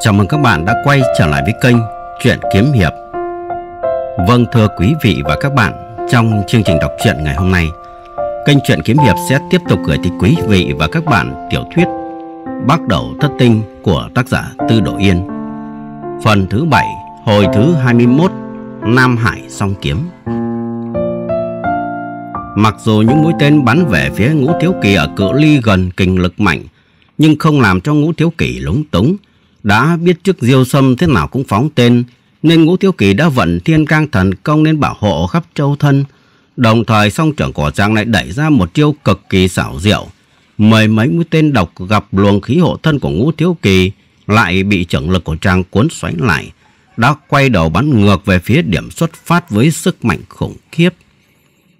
Chào mừng các bạn đã quay trở lại với kênh Chuyện Kiếm Hiệp Vâng thưa quý vị và các bạn Trong chương trình đọc truyện ngày hôm nay Kênh Chuyện Kiếm Hiệp sẽ tiếp tục gửi tới quý vị và các bạn tiểu thuyết Bắt đầu thất tinh của tác giả Tư Độ Yên Phần thứ 7 hồi thứ 21 Nam Hải song kiếm Mặc dù những mũi tên bắn về phía ngũ thiếu kỳ ở cự ly gần kinh lực mạnh nhưng không làm cho ngũ thiếu kỷ lúng túng. Đã biết trước diêu sâm thế nào cũng phóng tên, nên ngũ thiếu kỳ đã vận thiên cang thần công nên bảo hộ khắp châu thân. Đồng thời song trưởng cổ trang lại đẩy ra một chiêu cực kỳ xảo diệu. Mười mấy mũi tên độc gặp luồng khí hộ thân của ngũ thiếu kỳ lại bị trưởng lực của trang cuốn xoáy lại. Đã quay đầu bắn ngược về phía điểm xuất phát với sức mạnh khủng khiếp.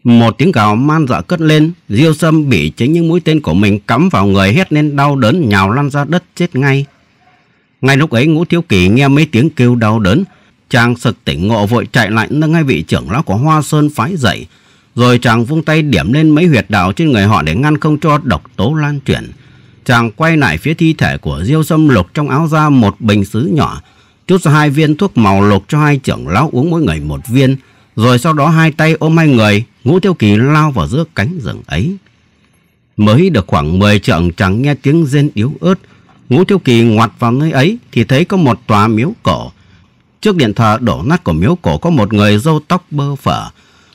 Một tiếng gào man dọa cất lên, Diêu Sâm bị chính những mũi tên của mình cắm vào người hét lên đau đớn nhào lăn ra đất chết ngay. Ngay lúc ấy Ngũ Thiếu Kỳ nghe mấy tiếng kêu đau đớn, chàng sực tỉnh ngộ vội chạy lại nâng ngay vị trưởng lão của Hoa Sơn phái dậy, rồi chàng vung tay điểm lên mấy huyệt đạo trên người họ để ngăn không cho độc tố lan truyền. Chàng quay lại phía thi thể của Diêu Sâm lục trong áo ra một bình sứ nhỏ, chút ra hai viên thuốc màu lục cho hai trưởng lão uống mỗi người một viên, rồi sau đó hai tay ôm hai người Ngũ Tiêu Kỳ lao vào giữa cánh rừng ấy. Mới được khoảng 10 trượng chẳng nghe tiếng rên yếu ớt. Ngũ Tiêu Kỳ ngoặt vào nơi ấy thì thấy có một tòa miếu cổ. Trước điện thờ đổ nát của miếu cổ có một người râu tóc bơ phở,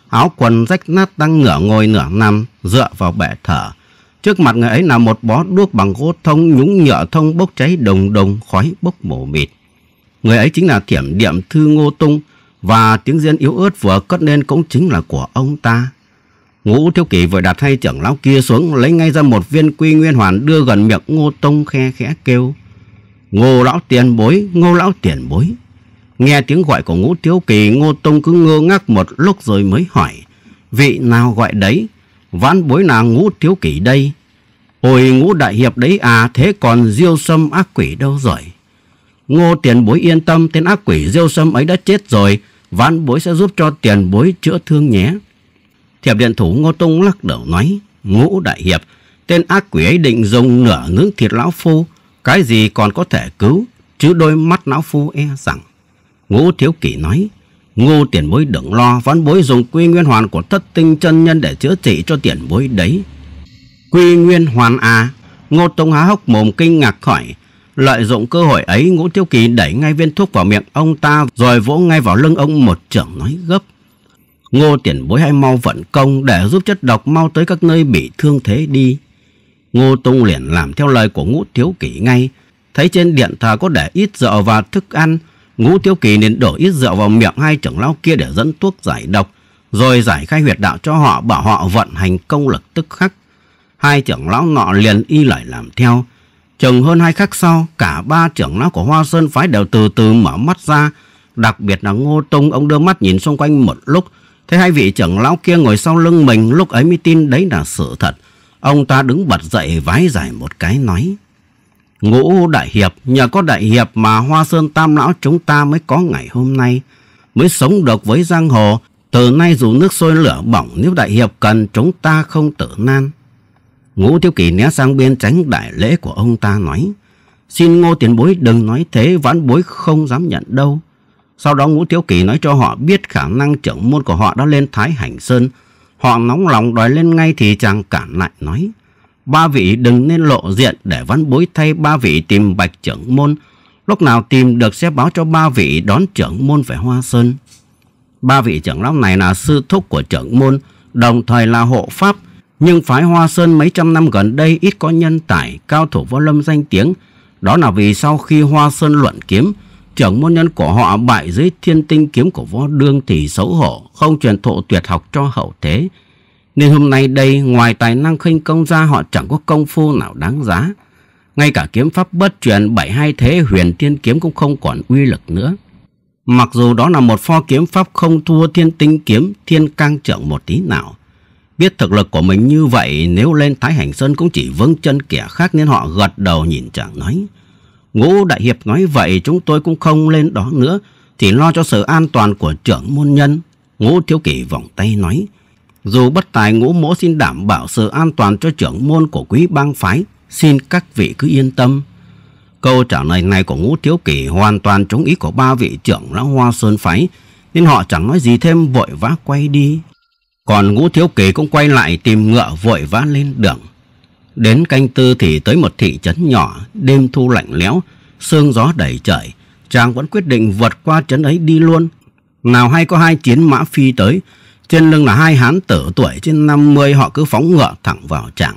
áo quần rách nát đang ngửa ngồi nửa nằm dựa vào bệ thờ. Trước mặt người ấy là một bó đuốc bằng gỗ thông nhúng nhựa thông bốc cháy đồng đồng khói bốc mù mịt. Người ấy chính là thiểm điểm thư Ngô Tung, và tiếng riêng yếu ớt vừa cất lên cũng chính là của ông ta. Ngũ Thiếu Kỷ vừa đặt hai trưởng lão kia xuống lấy ngay ra một viên quy nguyên hoàn đưa gần miệng Ngô Tông khe khẽ kêu. Ngô lão tiền bối, ngô lão tiền bối. Nghe tiếng gọi của Ngũ Thiếu Kỳ, Ngô Tông cứ ngơ ngác một lúc rồi mới hỏi. Vị nào gọi đấy? Vãn bối là Ngũ Thiếu kỷ đây. Ôi Ngũ Đại Hiệp đấy à, thế còn diêu sâm ác quỷ đâu rồi? Ngô tiền bối yên tâm, tên ác quỷ diêu sâm ấy đã chết rồi vãn bối sẽ giúp cho tiền bối chữa thương nhé. Thiệp điện thủ Ngô Tông lắc đầu nói, ngũ đại hiệp, tên ác quỷ ấy định dùng nửa ngưỡng thịt lão phu, cái gì còn có thể cứu, chứ đôi mắt lão phu e rằng. Ngũ Thiếu Kỷ nói, Ngô tiền bối đừng lo, vãn bối dùng quy nguyên hoàn của thất tinh chân nhân để chữa trị cho tiền bối đấy. Quy nguyên hoàn à, Ngô Tông há hốc mồm kinh ngạc hỏi, Lợi dụng cơ hội ấy, Ngũ Tiêu Kỳ đẩy ngay viên thuốc vào miệng ông ta rồi vỗ ngay vào lưng ông một trưởng nói gấp. Ngô tiền bối hãy mau vận công để giúp chất độc mau tới các nơi bị thương thế đi. Ngô Tung liền làm theo lời của Ngũ Tiếu Kỳ ngay. Thấy trên điện thờ có để ít rượu và thức ăn, Ngũ Tiếu Kỳ nên đổ ít rượu vào miệng hai trưởng lão kia để dẫn thuốc giải độc, rồi giải khai huyệt đạo cho họ bảo họ vận hành công lực tức khắc. Hai trưởng lão nọ liền y lại làm theo, Chừng hơn hai khắc sau, cả ba trưởng lão của Hoa Sơn Phái đều từ từ mở mắt ra. Đặc biệt là Ngô Tông ông đưa mắt nhìn xung quanh một lúc. thế hai vị trưởng lão kia ngồi sau lưng mình, lúc ấy mới tin đấy là sự thật. Ông ta đứng bật dậy vái giải một cái nói. Ngũ Đại Hiệp, nhờ có Đại Hiệp mà Hoa Sơn Tam Lão chúng ta mới có ngày hôm nay. Mới sống được với giang hồ, từ nay dù nước sôi lửa bỏng nếu Đại Hiệp cần chúng ta không tử nan. Ngũ thiếu Kỳ né sang bên tránh đại lễ của ông ta nói. Xin ngô tiền bối đừng nói thế, vãn bối không dám nhận đâu. Sau đó Ngũ thiếu Kỳ nói cho họ biết khả năng trưởng môn của họ đã lên Thái Hành Sơn. Họ nóng lòng đòi lên ngay thì chàng cản lại nói. Ba vị đừng nên lộ diện để vãn bối thay ba vị tìm bạch trưởng môn. Lúc nào tìm được sẽ báo cho ba vị đón trưởng môn về Hoa Sơn. Ba vị trưởng lão này là sư thúc của trưởng môn, đồng thời là hộ pháp nhưng phái Hoa Sơn mấy trăm năm gần đây ít có nhân tài, cao thủ võ lâm danh tiếng. Đó là vì sau khi Hoa Sơn luận kiếm, trưởng môn nhân của họ bại dưới thiên tinh kiếm của võ đương thì xấu hổ, không truyền thụ tuyệt học cho hậu thế. Nên hôm nay đây, ngoài tài năng khinh công ra họ chẳng có công phu nào đáng giá. Ngay cả kiếm pháp bất truyền bảy hai thế huyền thiên kiếm cũng không còn uy lực nữa. Mặc dù đó là một pho kiếm pháp không thua thiên tinh kiếm, thiên Cang trưởng một tí nào, Biết thực lực của mình như vậy nếu lên Thái Hành Sơn cũng chỉ vâng chân kẻ khác nên họ gật đầu nhìn chàng nói. Ngũ Đại Hiệp nói vậy chúng tôi cũng không lên đó nữa thì lo cho sự an toàn của trưởng môn nhân. Ngũ Thiếu Kỷ vòng tay nói. Dù bất tài ngũ mỗ xin đảm bảo sự an toàn cho trưởng môn của quý bang phái, xin các vị cứ yên tâm. Câu trả lời này của ngũ thiếu kỷ hoàn toàn chống ý của ba vị trưởng lão hoa sơn phái, nên họ chẳng nói gì thêm vội vã quay đi. Còn ngũ thiếu kỳ cũng quay lại tìm ngựa vội vã lên đường. Đến canh tư thì tới một thị trấn nhỏ, đêm thu lạnh lẽo, sương gió đầy trời. Chàng vẫn quyết định vượt qua trấn ấy đi luôn. Nào hay có hai chiến mã phi tới, trên lưng là hai hán tử tuổi trên 50 họ cứ phóng ngựa thẳng vào chàng.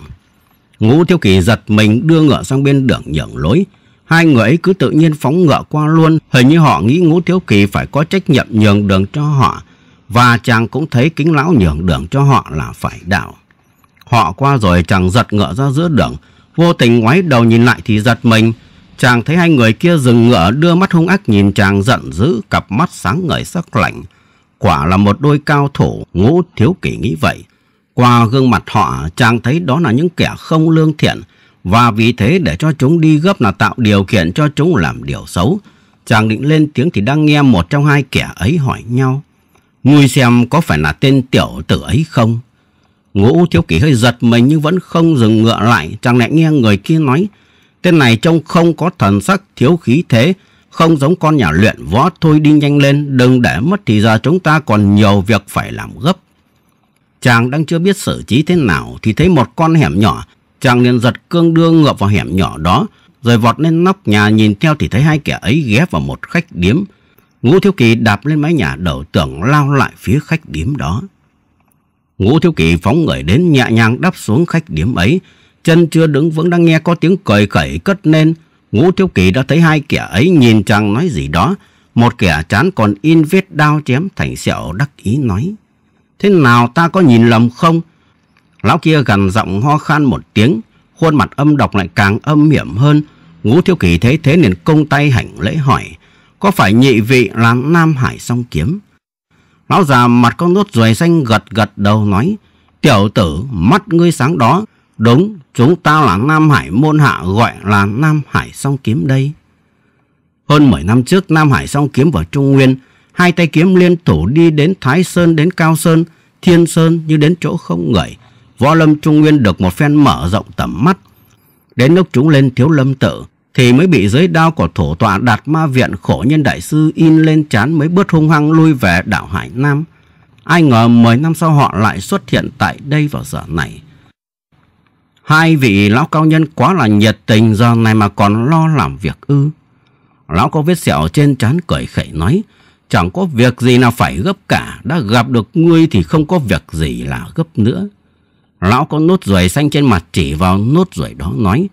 Ngũ Thiếu Kỳ giật mình đưa ngựa sang bên đường nhường lối. Hai người ấy cứ tự nhiên phóng ngựa qua luôn. Hình như họ nghĩ Ngũ Thiếu Kỳ phải có trách nhiệm nhường đường cho họ và chàng cũng thấy kính lão nhường đường cho họ là phải đạo. Họ qua rồi chàng giật ngựa ra giữa đường, vô tình ngoái đầu nhìn lại thì giật mình. Chàng thấy hai người kia dừng ngựa đưa mắt hung ác nhìn chàng giận dữ, cặp mắt sáng ngời sắc lạnh. Quả là một đôi cao thủ, ngũ thiếu kỷ nghĩ vậy. Qua gương mặt họ, chàng thấy đó là những kẻ không lương thiện, và vì thế để cho chúng đi gấp là tạo điều kiện cho chúng làm điều xấu. Chàng định lên tiếng thì đang nghe một trong hai kẻ ấy hỏi nhau. Ngươi xem có phải là tên tiểu tử ấy không? Ngũ thiếu kỷ hơi giật mình nhưng vẫn không dừng ngựa lại. Chẳng lẽ nghe người kia nói. Tên này trông không có thần sắc thiếu khí thế. Không giống con nhà luyện võ thôi đi nhanh lên. Đừng để mất thì giờ chúng ta còn nhiều việc phải làm gấp. Chàng đang chưa biết xử trí thế nào thì thấy một con hẻm nhỏ. Chàng liền giật cương đưa ngựa vào hẻm nhỏ đó. Rồi vọt lên nóc nhà nhìn theo thì thấy hai kẻ ấy ghé vào một khách điếm. Ngũ Thiếu Kỳ đạp lên mái nhà đầu tưởng lao lại phía khách điếm đó. Ngũ Thiếu Kỳ phóng người đến nhẹ nhàng đáp xuống khách điếm ấy. Chân chưa đứng vững đang nghe có tiếng cười khẩy cất lên. Ngũ Thiếu Kỳ đã thấy hai kẻ ấy nhìn chàng nói gì đó. Một kẻ chán còn in vết đao chém thành sẹo đắc ý nói. Thế nào ta có nhìn lầm không? Lão kia gần giọng ho khan một tiếng. Khuôn mặt âm độc lại càng âm hiểm hơn. Ngũ Thiếu Kỳ thấy thế liền công tay hành lễ hỏi có phải nhị vị là Nam Hải song kiếm? Lão già mặt con nốt ruồi xanh gật gật đầu nói, tiểu tử mắt ngươi sáng đó, đúng, chúng ta là Nam Hải môn hạ gọi là Nam Hải song kiếm đây. Hơn 10 năm trước Nam Hải song kiếm vào Trung Nguyên, hai tay kiếm liên thủ đi đến Thái Sơn đến Cao Sơn, Thiên Sơn như đến chỗ không người. Võ lâm Trung Nguyên được một phen mở rộng tầm mắt. Đến lúc chúng lên thiếu lâm tự, thì mới bị giới đao của thổ tọa đạt ma viện khổ nhân đại sư in lên chán mới bớt hung hăng lui về đảo Hải Nam. Ai ngờ 10 năm sau họ lại xuất hiện tại đây vào giờ này. Hai vị lão cao nhân quá là nhiệt tình giờ này mà còn lo làm việc ư. Lão có vết sẹo trên chán cười khẩy nói, chẳng có việc gì nào phải gấp cả, đã gặp được ngươi thì không có việc gì là gấp nữa. Lão có nốt ruồi xanh trên mặt chỉ vào nốt ruồi đó nói,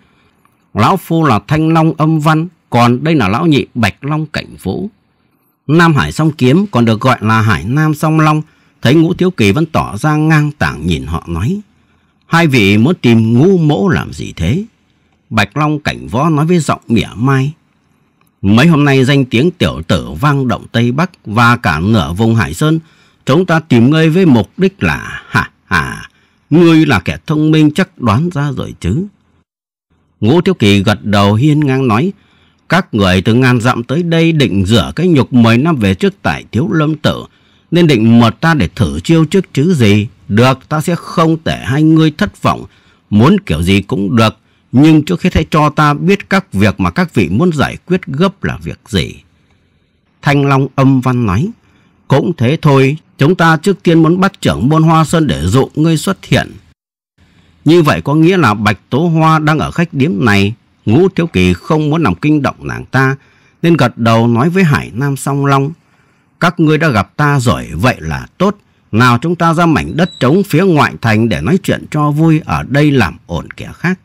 Lão Phu là Thanh Long âm văn, còn đây là Lão Nhị Bạch Long Cảnh Vũ. Nam Hải Song Kiếm còn được gọi là Hải Nam Song Long, thấy Ngũ Thiếu Kỳ vẫn tỏ ra ngang tảng nhìn họ nói. Hai vị muốn tìm ngu mỗ làm gì thế? Bạch Long Cảnh Võ nói với giọng mỉa mai. Mấy hôm nay danh tiếng tiểu tử vang động Tây Bắc và cả nửa vùng Hải Sơn, chúng ta tìm ngươi với mục đích là, hả, hả, ngươi là kẻ thông minh chắc đoán ra rồi chứ. Ngũ Thiếu Kỳ gật đầu hiên ngang nói, các người từ ngàn dặm tới đây định rửa cái nhục mười năm về trước tại Thiếu Lâm Tử, nên định mật ta để thử chiêu trước chứ gì. Được, ta sẽ không để hai người thất vọng, muốn kiểu gì cũng được, nhưng trước khi hãy cho ta biết các việc mà các vị muốn giải quyết gấp là việc gì. Thanh Long âm văn nói, cũng thế thôi, chúng ta trước tiên muốn bắt trưởng môn Hoa Sơn để dụ ngươi xuất hiện. Như vậy có nghĩa là Bạch Tố Hoa đang ở khách điếm này. Ngũ Thiếu Kỳ không muốn làm kinh động nàng ta, nên gật đầu nói với Hải Nam Song Long. Các ngươi đã gặp ta rồi, vậy là tốt. Nào chúng ta ra mảnh đất trống phía ngoại thành để nói chuyện cho vui, ở đây làm ổn kẻ khác.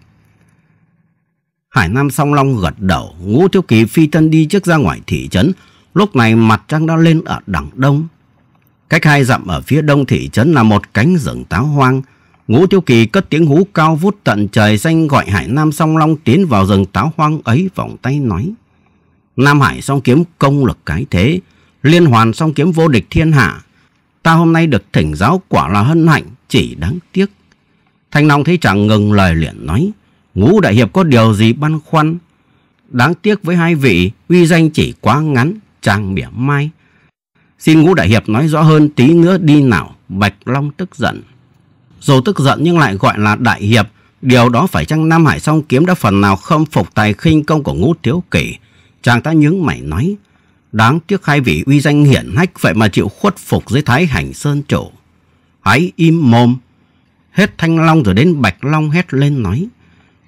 Hải Nam Song Long gật đầu, Ngũ Thiếu Kỳ phi thân đi trước ra ngoài thị trấn. Lúc này mặt trăng đã lên ở đằng đông. Cách hai dặm ở phía đông thị trấn là một cánh rừng táo hoang, Ngũ Tiêu Kỳ cất tiếng hú cao vút tận trời xanh gọi Hải Nam Song Long tiến vào rừng táo hoang ấy vòng tay nói. Nam Hải song kiếm công lực cái thế, liên hoàn song kiếm vô địch thiên hạ. Ta hôm nay được thỉnh giáo quả là hân hạnh, chỉ đáng tiếc. Thanh Long thấy chẳng ngừng lời liền nói, ngũ đại hiệp có điều gì băn khoăn. Đáng tiếc với hai vị, uy danh chỉ quá ngắn, chàng mỉa mai. Xin ngũ đại hiệp nói rõ hơn tí nữa đi nào, Bạch Long tức giận. Dù tức giận nhưng lại gọi là đại hiệp, điều đó phải chăng Nam Hải song kiếm đã phần nào khâm phục tài khinh công của ngũ thiếu kỷ. Chàng ta nhướng mày nói, đáng tiếc hai vị uy danh hiển hách vậy mà chịu khuất phục dưới thái hành sơn chủ. Hãy im mồm. Hết thanh long rồi đến bạch long hét lên nói,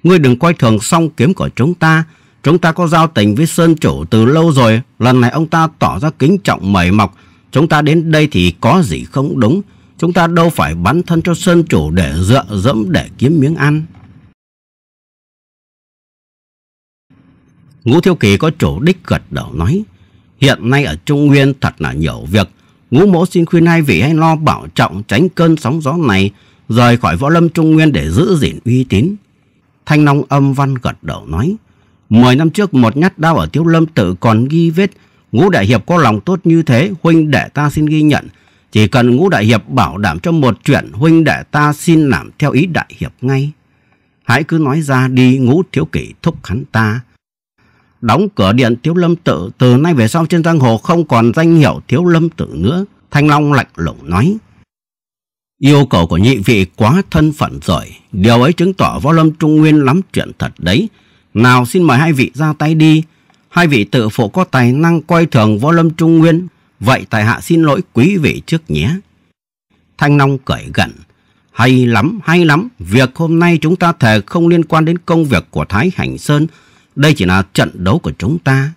ngươi đừng coi thường song kiếm của chúng ta, Chúng ta có giao tình với Sơn Chủ từ lâu rồi, lần này ông ta tỏ ra kính trọng mời mọc, chúng ta đến đây thì có gì không đúng. Chúng ta đâu phải bắn thân cho sơn chủ để dựa dẫm để kiếm miếng ăn. Ngũ Thiêu Kỳ có chủ đích gật đầu nói, hiện nay ở Trung Nguyên thật là nhiều việc. Ngũ mỗ xin khuyên hai vị hãy lo bảo trọng tránh cơn sóng gió này, rời khỏi võ lâm Trung Nguyên để giữ gìn uy tín. Thanh Long âm văn gật đầu nói, mười năm trước một nhát đao ở Thiếu Lâm tự còn ghi vết, Ngũ Đại Hiệp có lòng tốt như thế, huynh để ta xin ghi nhận, chỉ cần ngũ đại hiệp bảo đảm cho một chuyện huynh đệ ta xin làm theo ý đại hiệp ngay. Hãy cứ nói ra đi ngũ thiếu kỷ thúc hắn ta. Đóng cửa điện thiếu lâm tự từ nay về sau trên giang hồ không còn danh hiệu thiếu lâm tự nữa. Thanh Long lạnh lùng nói. Yêu cầu của nhị vị quá thân phận rồi. Điều ấy chứng tỏ võ lâm trung nguyên lắm chuyện thật đấy. Nào xin mời hai vị ra tay đi. Hai vị tự phụ có tài năng coi thường võ lâm trung nguyên Vậy tại hạ xin lỗi quý vị trước nhé. Thanh Long cởi gần Hay lắm, hay lắm. Việc hôm nay chúng ta thề không liên quan đến công việc của Thái Hành Sơn. Đây chỉ là trận đấu của chúng ta.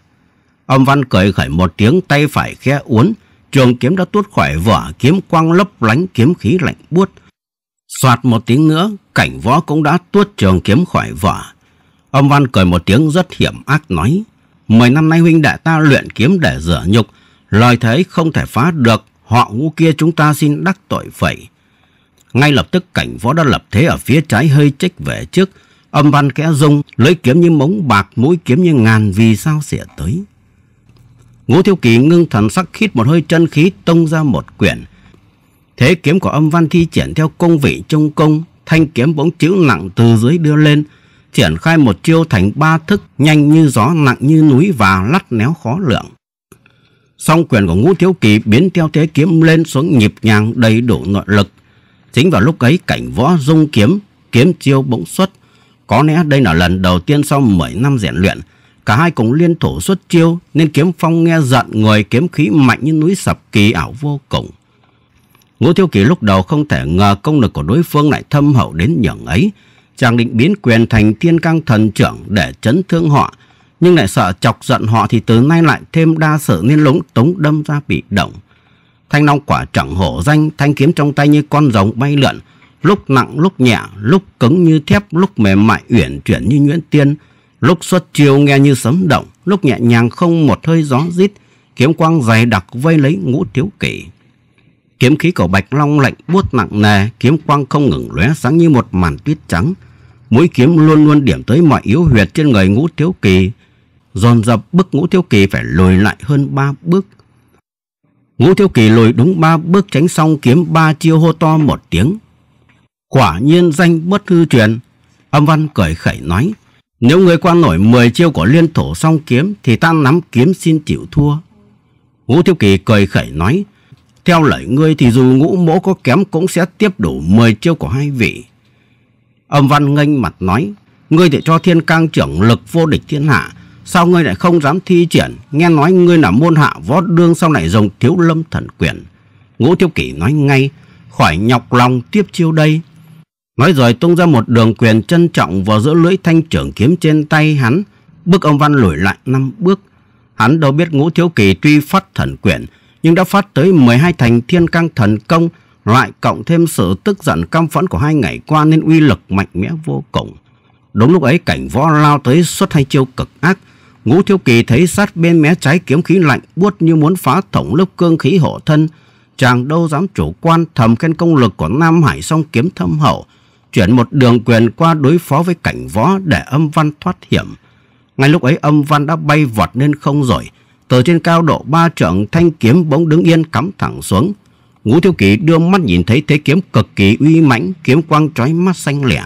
Ông Văn cười khởi một tiếng tay phải khe uốn. Trường kiếm đã tuốt khỏi vỏ kiếm quang lấp lánh kiếm khí lạnh buốt. Soạt một tiếng nữa, cảnh võ cũng đã tuốt trường kiếm khỏi vỏ. Ông Văn cười một tiếng rất hiểm ác nói. Mười năm nay huynh đệ ta luyện kiếm để rửa nhục. Lời thế không thể phá được, họ ngũ kia chúng ta xin đắc tội phẩy Ngay lập tức cảnh võ đã lập thế ở phía trái hơi trách về trước, âm văn kẽ rung, lưỡi kiếm như mống bạc, mũi kiếm như ngàn vì sao xỉa tới. Ngũ thiếu Kỳ ngưng thần sắc khít một hơi chân khí tông ra một quyển. Thế kiếm của âm văn thi triển theo công vị trung công, thanh kiếm bỗng chữ nặng từ dưới đưa lên, triển khai một chiêu thành ba thức nhanh như gió nặng như núi và lắt néo khó lượng song quyền của Ngũ Thiếu Kỳ biến theo thế kiếm lên xuống nhịp nhàng đầy đủ nội lực. Chính vào lúc ấy cảnh võ dung kiếm, kiếm chiêu bỗng xuất. Có lẽ đây là lần đầu tiên sau mười năm rèn luyện, cả hai cùng liên thủ xuất chiêu nên kiếm phong nghe giận người kiếm khí mạnh như núi sập kỳ ảo vô cùng. Ngũ Thiếu Kỳ lúc đầu không thể ngờ công lực của đối phương lại thâm hậu đến nhường ấy. Chàng định biến quyền thành thiên căng thần trưởng để chấn thương họ, nhưng lại sợ chọc giận họ thì từ nay lại thêm đa sở nghiên lúng tống đâm ra bị động. Thanh Long quả chẳng hổ danh, thanh kiếm trong tay như con rồng bay lượn, lúc nặng lúc nhẹ, lúc cứng như thép, lúc mềm mại uyển chuyển như nhuyễn tiên, lúc xuất chiêu nghe như sấm động, lúc nhẹ nhàng không một hơi gió rít, kiếm quang dày đặc vây lấy ngũ thiếu kỷ. Kiếm khí của Bạch Long lạnh buốt nặng nề, kiếm quang không ngừng lóe sáng như một màn tuyết trắng. Mũi kiếm luôn luôn điểm tới mọi yếu huyệt trên người ngũ thiếu kỳ, dồn dập bức ngũ thiếu kỳ phải lùi lại hơn ba bước. Ngũ thiếu kỳ lùi đúng ba bước tránh xong kiếm ba chiêu hô to một tiếng. Quả nhiên danh bất hư truyền, âm văn cười khẩy nói. Nếu người qua nổi mười chiêu của liên thổ song kiếm thì ta nắm kiếm xin chịu thua. Ngũ Thiếu Kỳ cười khẩy nói, theo lời ngươi thì dù ngũ mỗ có kém cũng sẽ tiếp đủ mười chiêu của hai vị. Âm văn nghênh mặt nói, ngươi để cho thiên cang trưởng lực vô địch thiên hạ, Sao ngươi lại không dám thi triển Nghe nói ngươi là môn hạ võ đương Sau này dùng thiếu lâm thần quyền Ngũ Thiếu Kỷ nói ngay Khỏi nhọc lòng tiếp chiêu đây Nói rồi tung ra một đường quyền trân trọng Vào giữa lưỡi thanh trưởng kiếm trên tay hắn Bước ông Văn lùi lại năm bước Hắn đâu biết ngũ thiếu kỳ tuy phát thần quyền, Nhưng đã phát tới 12 thành thiên căng thần công Lại cộng thêm sự tức giận căm phẫn của hai ngày qua Nên uy lực mạnh mẽ vô cùng Đúng lúc ấy cảnh võ lao tới xuất hai chiêu cực ác Ngũ Thiếu Kỳ thấy sát bên mé trái kiếm khí lạnh buốt như muốn phá thủng lớp cương khí hộ thân. Chàng đâu dám chủ quan thầm khen công lực của Nam Hải song kiếm thâm hậu, chuyển một đường quyền qua đối phó với cảnh võ để âm văn thoát hiểm. Ngay lúc ấy âm văn đã bay vọt lên không rồi, từ trên cao độ ba trượng thanh kiếm bỗng đứng yên cắm thẳng xuống. Ngũ Thiếu Kỳ đưa mắt nhìn thấy thế kiếm cực kỳ uy mãnh, kiếm quang trói mắt xanh lẻ.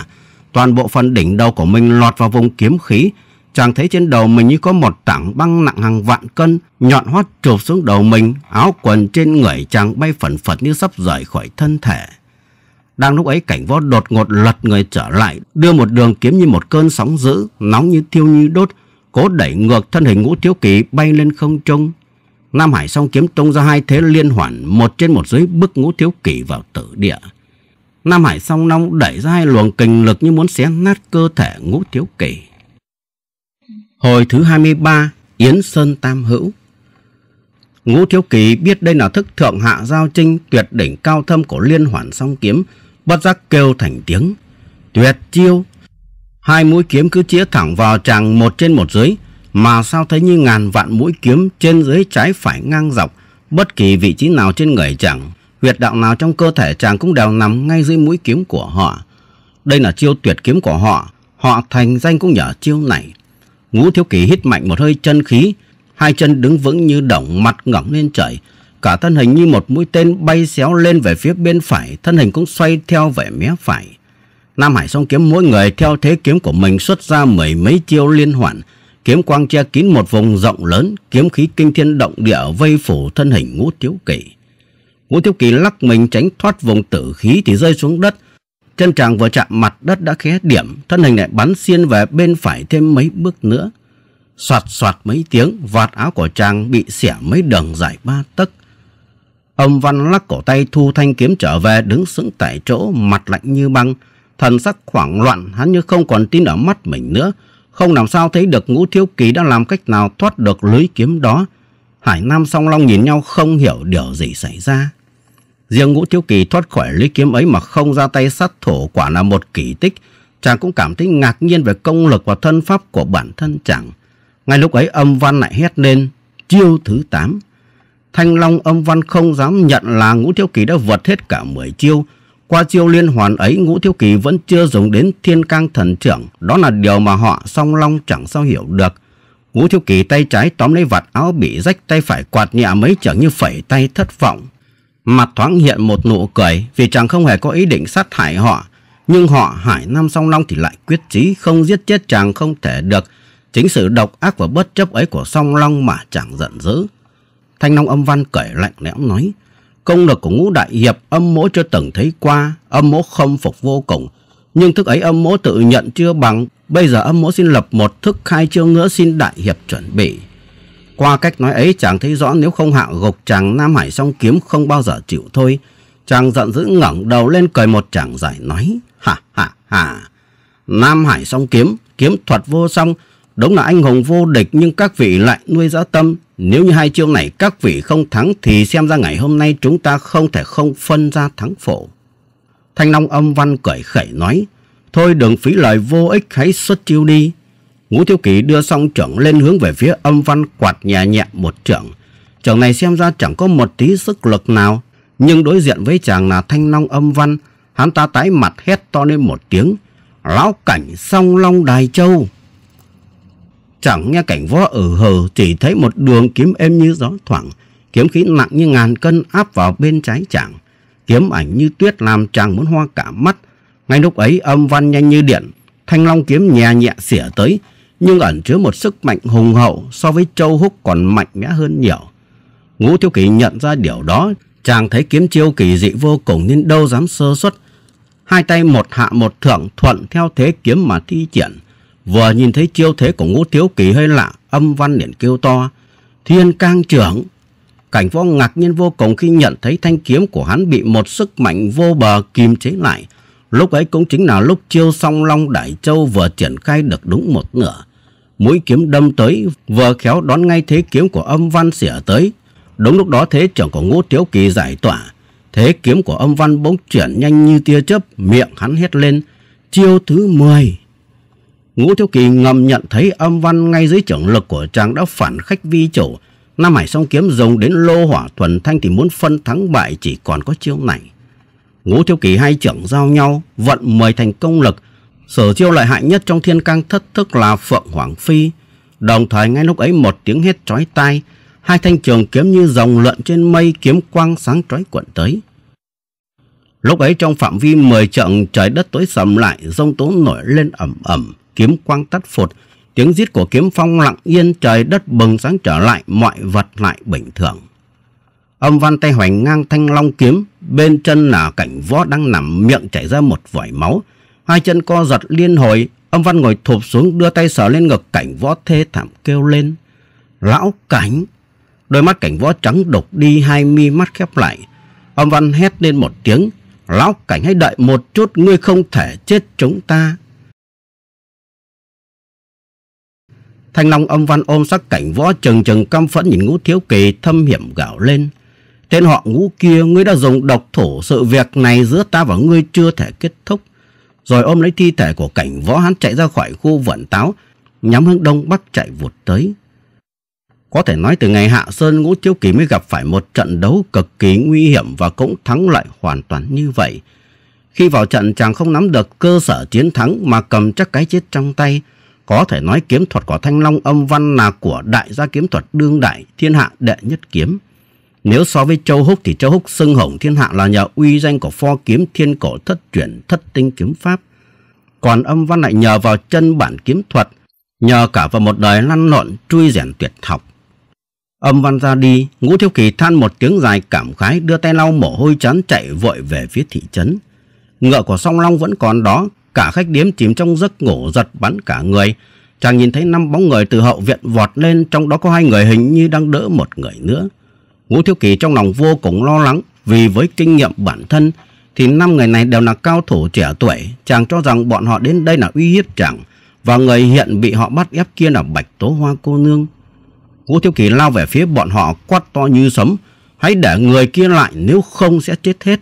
Toàn bộ phần đỉnh đầu của mình lọt vào vùng kiếm khí, chàng thấy trên đầu mình như có một tảng băng nặng hàng vạn cân, nhọn hoắt chụp xuống đầu mình, áo quần trên người chàng bay phẩn phật như sắp rời khỏi thân thể. Đang lúc ấy cảnh võ đột ngột lật người trở lại, đưa một đường kiếm như một cơn sóng dữ, nóng như thiêu như đốt, cố đẩy ngược thân hình ngũ thiếu kỳ bay lên không trung. Nam Hải song kiếm tung ra hai thế liên hoàn, một trên một dưới bức ngũ thiếu kỳ vào tử địa. Nam Hải song long đẩy ra hai luồng kình lực như muốn xé nát cơ thể ngũ thiếu kỳ. Hồi thứ 23, Yến Sơn Tam Hữu. Ngũ Thiếu Kỳ biết đây là thức thượng hạ giao trinh tuyệt đỉnh cao thâm của liên hoàn song kiếm, bất giác kêu thành tiếng. Tuyệt chiêu! Hai mũi kiếm cứ chĩa thẳng vào chàng một trên một dưới, mà sao thấy như ngàn vạn mũi kiếm trên dưới trái phải ngang dọc, bất kỳ vị trí nào trên người chàng, huyệt đạo nào trong cơ thể chàng cũng đều nằm ngay dưới mũi kiếm của họ. Đây là chiêu tuyệt kiếm của họ, họ thành danh cũng nhờ chiêu này. Ngũ Thiếu Kỳ hít mạnh một hơi chân khí, hai chân đứng vững như đổng, mặt ngẩng lên trời. Cả thân hình như một mũi tên bay xéo lên về phía bên phải, thân hình cũng xoay theo về mé phải. Nam Hải song kiếm mỗi người theo thế kiếm của mình xuất ra mười mấy chiêu liên hoàn. Kiếm quang che kín một vùng rộng lớn, kiếm khí kinh thiên động địa vây phủ thân hình ngũ thiếu kỳ. Ngũ thiếu kỳ lắc mình tránh thoát vùng tử khí thì rơi xuống đất, Chân chàng vừa chạm mặt đất đã khé điểm, thân hình lại bắn xiên về bên phải thêm mấy bước nữa. Soạt soạt mấy tiếng, vạt áo của chàng bị xẻ mấy đường dài ba tấc. Ông Văn lắc cổ tay thu thanh kiếm trở về đứng sững tại chỗ, mặt lạnh như băng. Thần sắc hoảng loạn, hắn như không còn tin ở mắt mình nữa. Không làm sao thấy được ngũ thiếu kỳ đã làm cách nào thoát được lưới kiếm đó. Hải Nam song Long nhìn nhau không hiểu điều gì xảy ra. Riêng Ngũ Thiếu Kỳ thoát khỏi lưỡi kiếm ấy mà không ra tay sát thủ quả là một kỳ tích. Chàng cũng cảm thấy ngạc nhiên về công lực và thân pháp của bản thân chàng. Ngay lúc ấy âm văn lại hét lên chiêu thứ 8. Thanh Long âm văn không dám nhận là Ngũ Thiếu Kỳ đã vượt hết cả 10 chiêu. Qua chiêu liên hoàn ấy Ngũ Thiếu Kỳ vẫn chưa dùng đến thiên cang thần trưởng. Đó là điều mà họ song long chẳng sao hiểu được. Ngũ Thiếu Kỳ tay trái tóm lấy vạt áo bị rách tay phải quạt nhẹ mấy chẳng như phẩy tay thất vọng. Mặt thoáng hiện một nụ cười vì chàng không hề có ý định sát hại họ. Nhưng họ hải Nam Song Long thì lại quyết chí không giết chết chàng không thể được. Chính sự độc ác và bất chấp ấy của Song Long mà chàng giận dữ. Thanh Long âm văn cởi lạnh lẽo nói. Công lực của ngũ đại hiệp âm mỗ chưa từng thấy qua, âm mỗ không phục vô cùng. Nhưng thức ấy âm mỗ tự nhận chưa bằng, bây giờ âm mỗ xin lập một thức khai trương nữa xin đại hiệp chuẩn bị. Qua cách nói ấy chàng thấy rõ nếu không hạ gục chàng Nam Hải song kiếm không bao giờ chịu thôi. Chàng giận dữ ngẩng đầu lên cười một chàng giải nói. Hà hà hà. Nam Hải song kiếm, kiếm thuật vô song. Đúng là anh hùng vô địch nhưng các vị lại nuôi dã tâm. Nếu như hai chiêu này các vị không thắng thì xem ra ngày hôm nay chúng ta không thể không phân ra thắng phổ. Thanh Long âm văn cười khẩy nói. Thôi đừng phí lời vô ích hãy xuất chiêu đi. Ngũ Thiếu Kỳ đưa song trưởng lên hướng về phía âm văn quạt nhẹ nhẹ một trưởng. Trưởng này xem ra chẳng có một tí sức lực nào, nhưng đối diện với chàng là thanh long âm văn, hắn ta tái mặt hét to lên một tiếng. Lão cảnh song long đài châu. Chẳng nghe cảnh võ ở hờ, chỉ thấy một đường kiếm êm như gió thoảng, kiếm khí nặng như ngàn cân áp vào bên trái chàng. Kiếm ảnh như tuyết làm chàng muốn hoa cả mắt. Ngay lúc ấy âm văn nhanh như điện, thanh long kiếm nhẹ nhẹ xỉa tới, nhưng ẩn chứa một sức mạnh hùng hậu so với châu húc còn mạnh mẽ hơn nhiều. Ngũ Thiếu Kỳ nhận ra điều đó, chàng thấy kiếm chiêu kỳ dị vô cùng nên đâu dám sơ xuất. Hai tay một hạ một thượng thuận theo thế kiếm mà thi triển. Vừa nhìn thấy chiêu thế của Ngũ Thiếu Kỳ hơi lạ, âm văn liền kêu to. Thiên cang trưởng! Cảnh võ ngạc nhiên vô cùng khi nhận thấy thanh kiếm của hắn bị một sức mạnh vô bờ kìm chế lại. Lúc ấy cũng chính là lúc chiêu song long đại châu vừa triển khai được đúng một nửa mũi kiếm đâm tới, vừa khéo đón ngay thế kiếm của âm văn xỉa tới. Đúng lúc đó thế trưởng của ngũ tiếu kỳ giải tỏa, thế kiếm của âm văn bỗng chuyển nhanh như tia chớp, miệng hắn hét lên, chiêu thứ 10. Ngũ Thiếu Kỳ ngầm nhận thấy âm văn ngay dưới trưởng lực của chàng đã phản khách vi chủ. Nam Hải song kiếm dùng đến lô hỏa thuần thanh thì muốn phân thắng bại chỉ còn có chiêu này. Ngũ Thiếu Kỳ hai trưởng giao nhau, vận mười thành công lực, Sở chiêu lợi hại nhất trong thiên cang thất thức là Phượng Hoàng Phi. Đồng thời ngay lúc ấy một tiếng hét trói tai, hai thanh trường kiếm như dòng lượn trên mây kiếm quang sáng trói quẩn tới. Lúc ấy trong phạm vi mười trận trời đất tối sầm lại, rông tố nổi lên ẩm ẩm, kiếm quang tắt phụt, tiếng giết của kiếm phong lặng yên trời đất bừng sáng trở lại, mọi vật lại bình thường. Âm văn tay hoành ngang thanh long kiếm, bên chân là cảnh võ đang nằm miệng chảy ra một vòi máu, Hai chân co giật liên hồi, âm văn ngồi thụp xuống đưa tay sờ lên ngực cảnh võ thê thảm kêu lên. Lão cảnh! Đôi mắt cảnh võ trắng đục đi hai mi mắt khép lại. Âm văn hét lên một tiếng. Lão cảnh hãy đợi một chút, ngươi không thể chết chúng ta. Thanh Long âm văn ôm sắc cảnh võ chừng chừng căm phẫn nhìn ngũ thiếu kỳ thâm hiểm gạo lên. Tên họ ngũ kia, ngươi đã dùng độc thủ sự việc này giữa ta và ngươi chưa thể kết thúc rồi ôm lấy thi thể của cảnh võ hắn chạy ra khỏi khu vận táo, nhắm hướng đông bắc chạy vụt tới. Có thể nói từ ngày Hạ Sơn Ngũ Chiếu Kỳ mới gặp phải một trận đấu cực kỳ nguy hiểm và cũng thắng lại hoàn toàn như vậy. Khi vào trận chàng không nắm được cơ sở chiến thắng mà cầm chắc cái chết trong tay. Có thể nói kiếm thuật của Thanh Long âm văn là của đại gia kiếm thuật đương đại thiên hạ đệ nhất kiếm. Nếu so với Châu Húc thì Châu Húc xưng hổng thiên hạ là nhờ uy danh của pho kiếm thiên cổ thất chuyển thất tinh kiếm pháp. Còn âm văn lại nhờ vào chân bản kiếm thuật, nhờ cả vào một đời lăn lộn truy rèn tuyệt học. Âm văn ra đi, ngũ thiếu kỳ than một tiếng dài cảm khái đưa tay lau mồ hôi chán chạy vội về phía thị trấn. Ngựa của song long vẫn còn đó, cả khách điếm chìm trong giấc ngủ giật bắn cả người. Chàng nhìn thấy năm bóng người từ hậu viện vọt lên, trong đó có hai người hình như đang đỡ một người nữa. Ngũ Thiếu Kỳ trong lòng vô cùng lo lắng vì với kinh nghiệm bản thân thì năm người này đều là cao thủ trẻ tuổi. Chàng cho rằng bọn họ đến đây là uy hiếp chàng và người hiện bị họ bắt ép kia là Bạch Tố Hoa cô nương. Ngũ Thiếu Kỳ lao về phía bọn họ quát to như sấm. Hãy để người kia lại nếu không sẽ chết hết.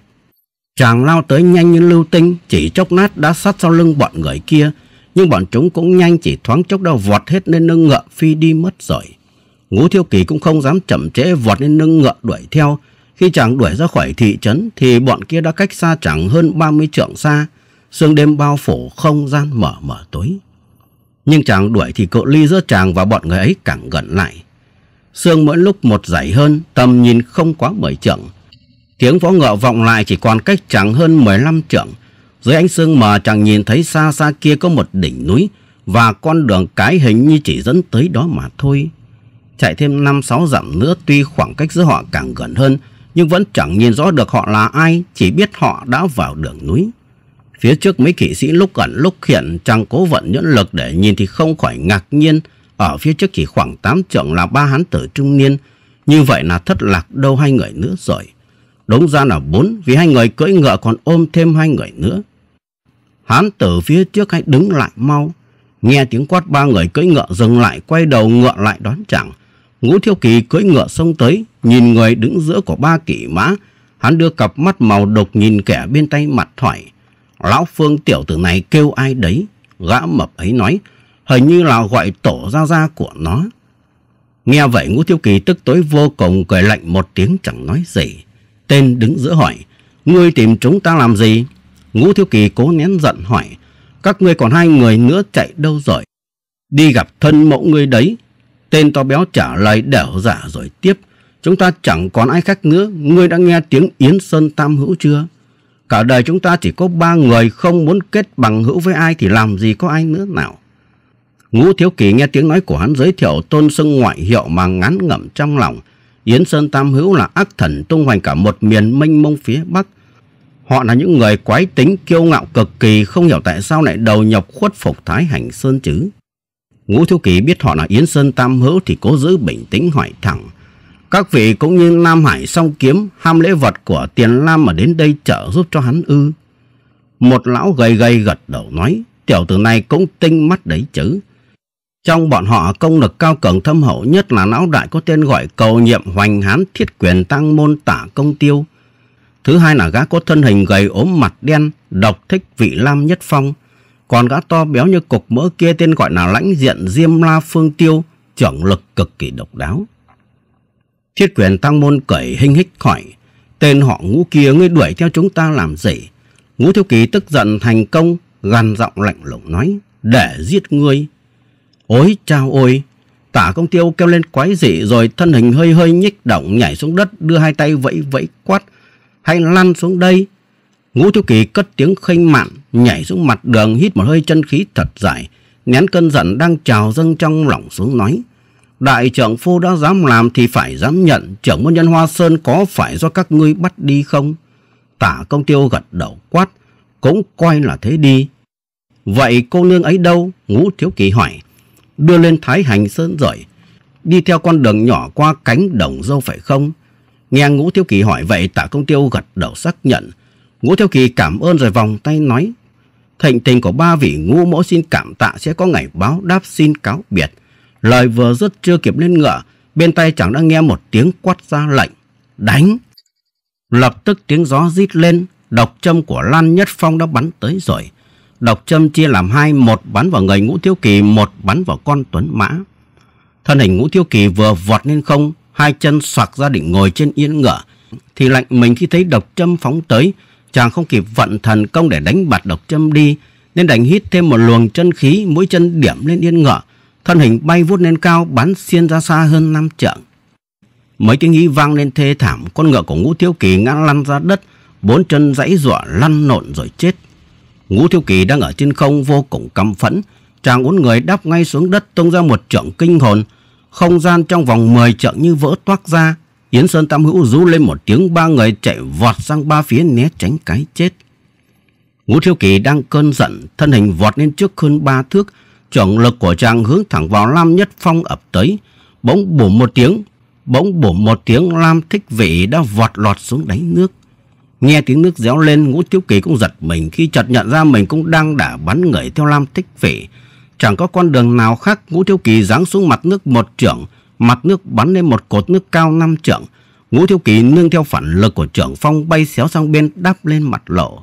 Chàng lao tới nhanh như lưu tinh, chỉ chốc nát đã sát sau lưng bọn người kia. Nhưng bọn chúng cũng nhanh chỉ thoáng chốc đâu vọt hết lên lưng ngựa phi đi mất rồi. Ngũ Thiêu Kỳ cũng không dám chậm trễ vọt lên nâng ngựa đuổi theo. Khi chàng đuổi ra khỏi thị trấn thì bọn kia đã cách xa chẳng hơn 30 trượng xa. Sương đêm bao phủ không gian mở mở tối. Nhưng chàng đuổi thì cự ly giữa chàng và bọn người ấy càng gần lại. Sương mỗi lúc một dày hơn, tầm nhìn không quá 10 trượng. Tiếng võ ngựa vọng lại chỉ còn cách chẳng hơn 15 trượng. Dưới ánh sương mờ chàng nhìn thấy xa xa kia có một đỉnh núi và con đường cái hình như chỉ dẫn tới đó mà thôi chạy thêm 5-6 dặm nữa tuy khoảng cách giữa họ càng gần hơn, nhưng vẫn chẳng nhìn rõ được họ là ai, chỉ biết họ đã vào đường núi. Phía trước mấy kỵ sĩ lúc ẩn lúc hiện chẳng cố vận nhẫn lực để nhìn thì không khỏi ngạc nhiên. Ở phía trước chỉ khoảng 8 trượng là ba hán tử trung niên. Như vậy là thất lạc đâu hai người nữa rồi. Đúng ra là bốn vì hai người cưỡi ngựa còn ôm thêm hai người nữa. Hán tử phía trước hãy đứng lại mau. Nghe tiếng quát ba người cưỡi ngựa dừng lại quay đầu ngựa lại đón chẳng. Ngũ Thiêu Kỳ cưỡi ngựa xông tới, nhìn người đứng giữa của ba kỵ mã. Hắn đưa cặp mắt màu độc nhìn kẻ bên tay mặt thoải. Lão Phương tiểu tử này kêu ai đấy? Gã mập ấy nói, hình như là gọi tổ ra ra của nó. Nghe vậy Ngũ Thiêu Kỳ tức tối vô cùng cười lạnh một tiếng chẳng nói gì. Tên đứng giữa hỏi, ngươi tìm chúng ta làm gì? Ngũ Thiêu Kỳ cố nén giận hỏi, các ngươi còn hai người nữa chạy đâu rồi? Đi gặp thân mẫu ngươi đấy, Tên to béo trả lời đẻo giả rồi tiếp. Chúng ta chẳng còn ai khác nữa. Ngươi đã nghe tiếng Yến Sơn Tam Hữu chưa? Cả đời chúng ta chỉ có ba người không muốn kết bằng hữu với ai thì làm gì có ai nữa nào. Ngũ Thiếu Kỳ nghe tiếng nói của hắn giới thiệu tôn xưng ngoại hiệu mà ngán ngẩm trong lòng. Yến Sơn Tam Hữu là ác thần tung hoành cả một miền mênh mông phía Bắc. Họ là những người quái tính kiêu ngạo cực kỳ không hiểu tại sao lại đầu nhập khuất phục Thái Hành Sơn chứ. Ngũ Thiếu Kỳ biết họ là Yến Sơn Tam Hữu thì cố giữ bình tĩnh hỏi thẳng. Các vị cũng như Nam Hải song kiếm, ham lễ vật của Tiền Lam mà đến đây trợ giúp cho hắn ư. Một lão gầy gầy gật đầu nói, tiểu tử này cũng tinh mắt đấy chứ. Trong bọn họ công lực cao cường thâm hậu nhất là lão đại có tên gọi cầu nhiệm hoành hán thiết quyền tăng môn tả công tiêu. Thứ hai là gã có thân hình gầy ốm mặt đen, độc thích vị lam nhất phong còn gã to béo như cục mỡ kia tên gọi là lãnh diện Diêm La Phương Tiêu, trưởng lực cực kỳ độc đáo. Thiết quyền tăng môn cởi hinh hích khỏi, tên họ ngũ kia ngươi đuổi theo chúng ta làm gì? Ngũ Thiếu Kỳ tức giận thành công, gằn giọng lạnh lùng nói, để giết ngươi. Ôi chao ôi, tả công tiêu kêu lên quái dị rồi thân hình hơi hơi nhích động nhảy xuống đất đưa hai tay vẫy vẫy quát, hãy lăn xuống đây, Ngũ Thiếu Kỳ cất tiếng khinh mạn, nhảy xuống mặt đường hít một hơi chân khí thật dài, nén cơn giận đang trào dâng trong lòng xuống nói. Đại trưởng phu đã dám làm thì phải dám nhận, trưởng môn nhân Hoa Sơn có phải do các ngươi bắt đi không? Tả công tiêu gật đầu quát, cũng coi là thế đi. Vậy cô nương ấy đâu? Ngũ Thiếu Kỳ hỏi. Đưa lên Thái Hành Sơn rồi, đi theo con đường nhỏ qua cánh đồng dâu phải không? Nghe Ngũ Thiếu Kỳ hỏi vậy tả công tiêu gật đầu xác nhận, Ngũ Theo Kỳ cảm ơn rồi vòng tay nói. Thịnh tình của ba vị ngũ mỗ xin cảm tạ sẽ có ngày báo đáp xin cáo biệt. Lời vừa dứt chưa kịp lên ngựa, bên tay chẳng đã nghe một tiếng quát ra lệnh. Đánh! Lập tức tiếng gió rít lên, độc châm của Lan Nhất Phong đã bắn tới rồi. Độc châm chia làm hai, một bắn vào người Ngũ Thiêu Kỳ, một bắn vào con Tuấn Mã. Thân hình Ngũ Thiêu Kỳ vừa vọt lên không, hai chân xoạc ra định ngồi trên yên ngựa, thì lạnh mình khi thấy độc châm phóng tới, Chàng không kịp vận thần công để đánh bạt độc châm đi, nên đành hít thêm một luồng chân khí, mũi chân điểm lên yên ngựa, thân hình bay vút lên cao bắn xiên ra xa hơn năm trượng. Mấy tiếng ý vang lên thê thảm, con ngựa của Ngũ Thiếu Kỳ ngã lăn ra đất, bốn chân dãy giụa lăn nộn rồi chết. Ngũ Thiếu Kỳ đang ở trên không vô cùng căm phẫn, chàng uốn người đáp ngay xuống đất tung ra một trượng kinh hồn, không gian trong vòng 10 trượng như vỡ toác ra, Yến Sơn Tam Hữu rú lên một tiếng ba người chạy vọt sang ba phía né tránh cái chết. Ngũ thiếu Kỳ đang cơn giận, thân hình vọt lên trước hơn ba thước, trọng lực của chàng hướng thẳng vào Lam Nhất Phong ập tới, bỗng bùm một tiếng, bỗng bùm một tiếng Lam Thích Vị đã vọt lọt xuống đáy nước. Nghe tiếng nước réo lên, Ngũ thiếu Kỳ cũng giật mình khi chợt nhận ra mình cũng đang đã bắn người theo Lam Thích Vị. Chẳng có con đường nào khác, Ngũ thiếu Kỳ giáng xuống mặt nước một trưởng, mặt nước bắn lên một cột nước cao năm trượng. Ngũ Thiếu Kỳ nương theo phản lực của trưởng phong bay xéo sang bên đáp lên mặt lộ.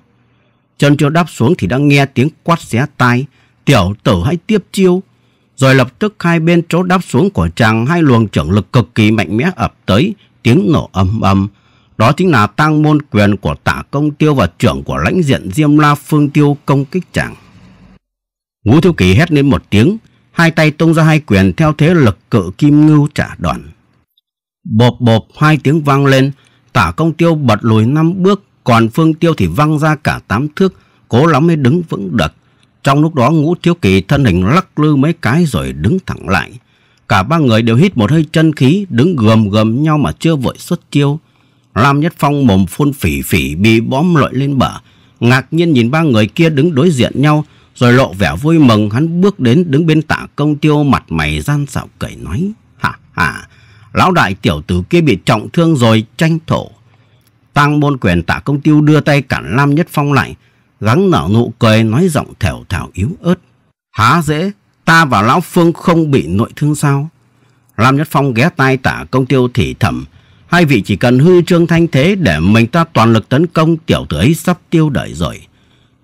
Chân chưa đáp xuống thì đã nghe tiếng quát xé tai, tiểu tử hãy tiếp chiêu. Rồi lập tức hai bên chỗ đáp xuống của chàng hai luồng trưởng lực cực kỳ mạnh mẽ ập tới, tiếng nổ âm âm. Đó chính là tăng môn quyền của tả công tiêu và trưởng của lãnh diện Diêm La Phương Tiêu công kích chàng. Ngũ Thiếu Kỳ hét lên một tiếng, hai tay tung ra hai quyền theo thế lực cự kim ngưu trả đòn. Bộp bộp hai tiếng vang lên, tả công tiêu bật lùi năm bước, còn phương tiêu thì văng ra cả tám thước, cố lắm mới đứng vững được. Trong lúc đó ngũ thiếu kỳ thân hình lắc lư mấy cái rồi đứng thẳng lại. Cả ba người đều hít một hơi chân khí, đứng gầm gầm nhau mà chưa vội xuất chiêu. Lam Nhất Phong mồm phun phỉ phỉ bị bóm lội lên bờ, ngạc nhiên nhìn ba người kia đứng đối diện nhau, rồi lộ vẻ vui mừng hắn bước đến đứng bên tạ công tiêu mặt mày gian xạo cởi nói. Hả hả, lão đại tiểu tử kia bị trọng thương rồi tranh thổ. Tăng môn quyền tạ công tiêu đưa tay cản Lam Nhất Phong lại. Gắng nở nụ cười nói giọng thẻo thảo yếu ớt. Há dễ, ta và lão phương không bị nội thương sao? Lam Nhất Phong ghé tay tạ công tiêu thì thầm. Hai vị chỉ cần hư trương thanh thế để mình ta toàn lực tấn công tiểu tử ấy sắp tiêu đời rồi.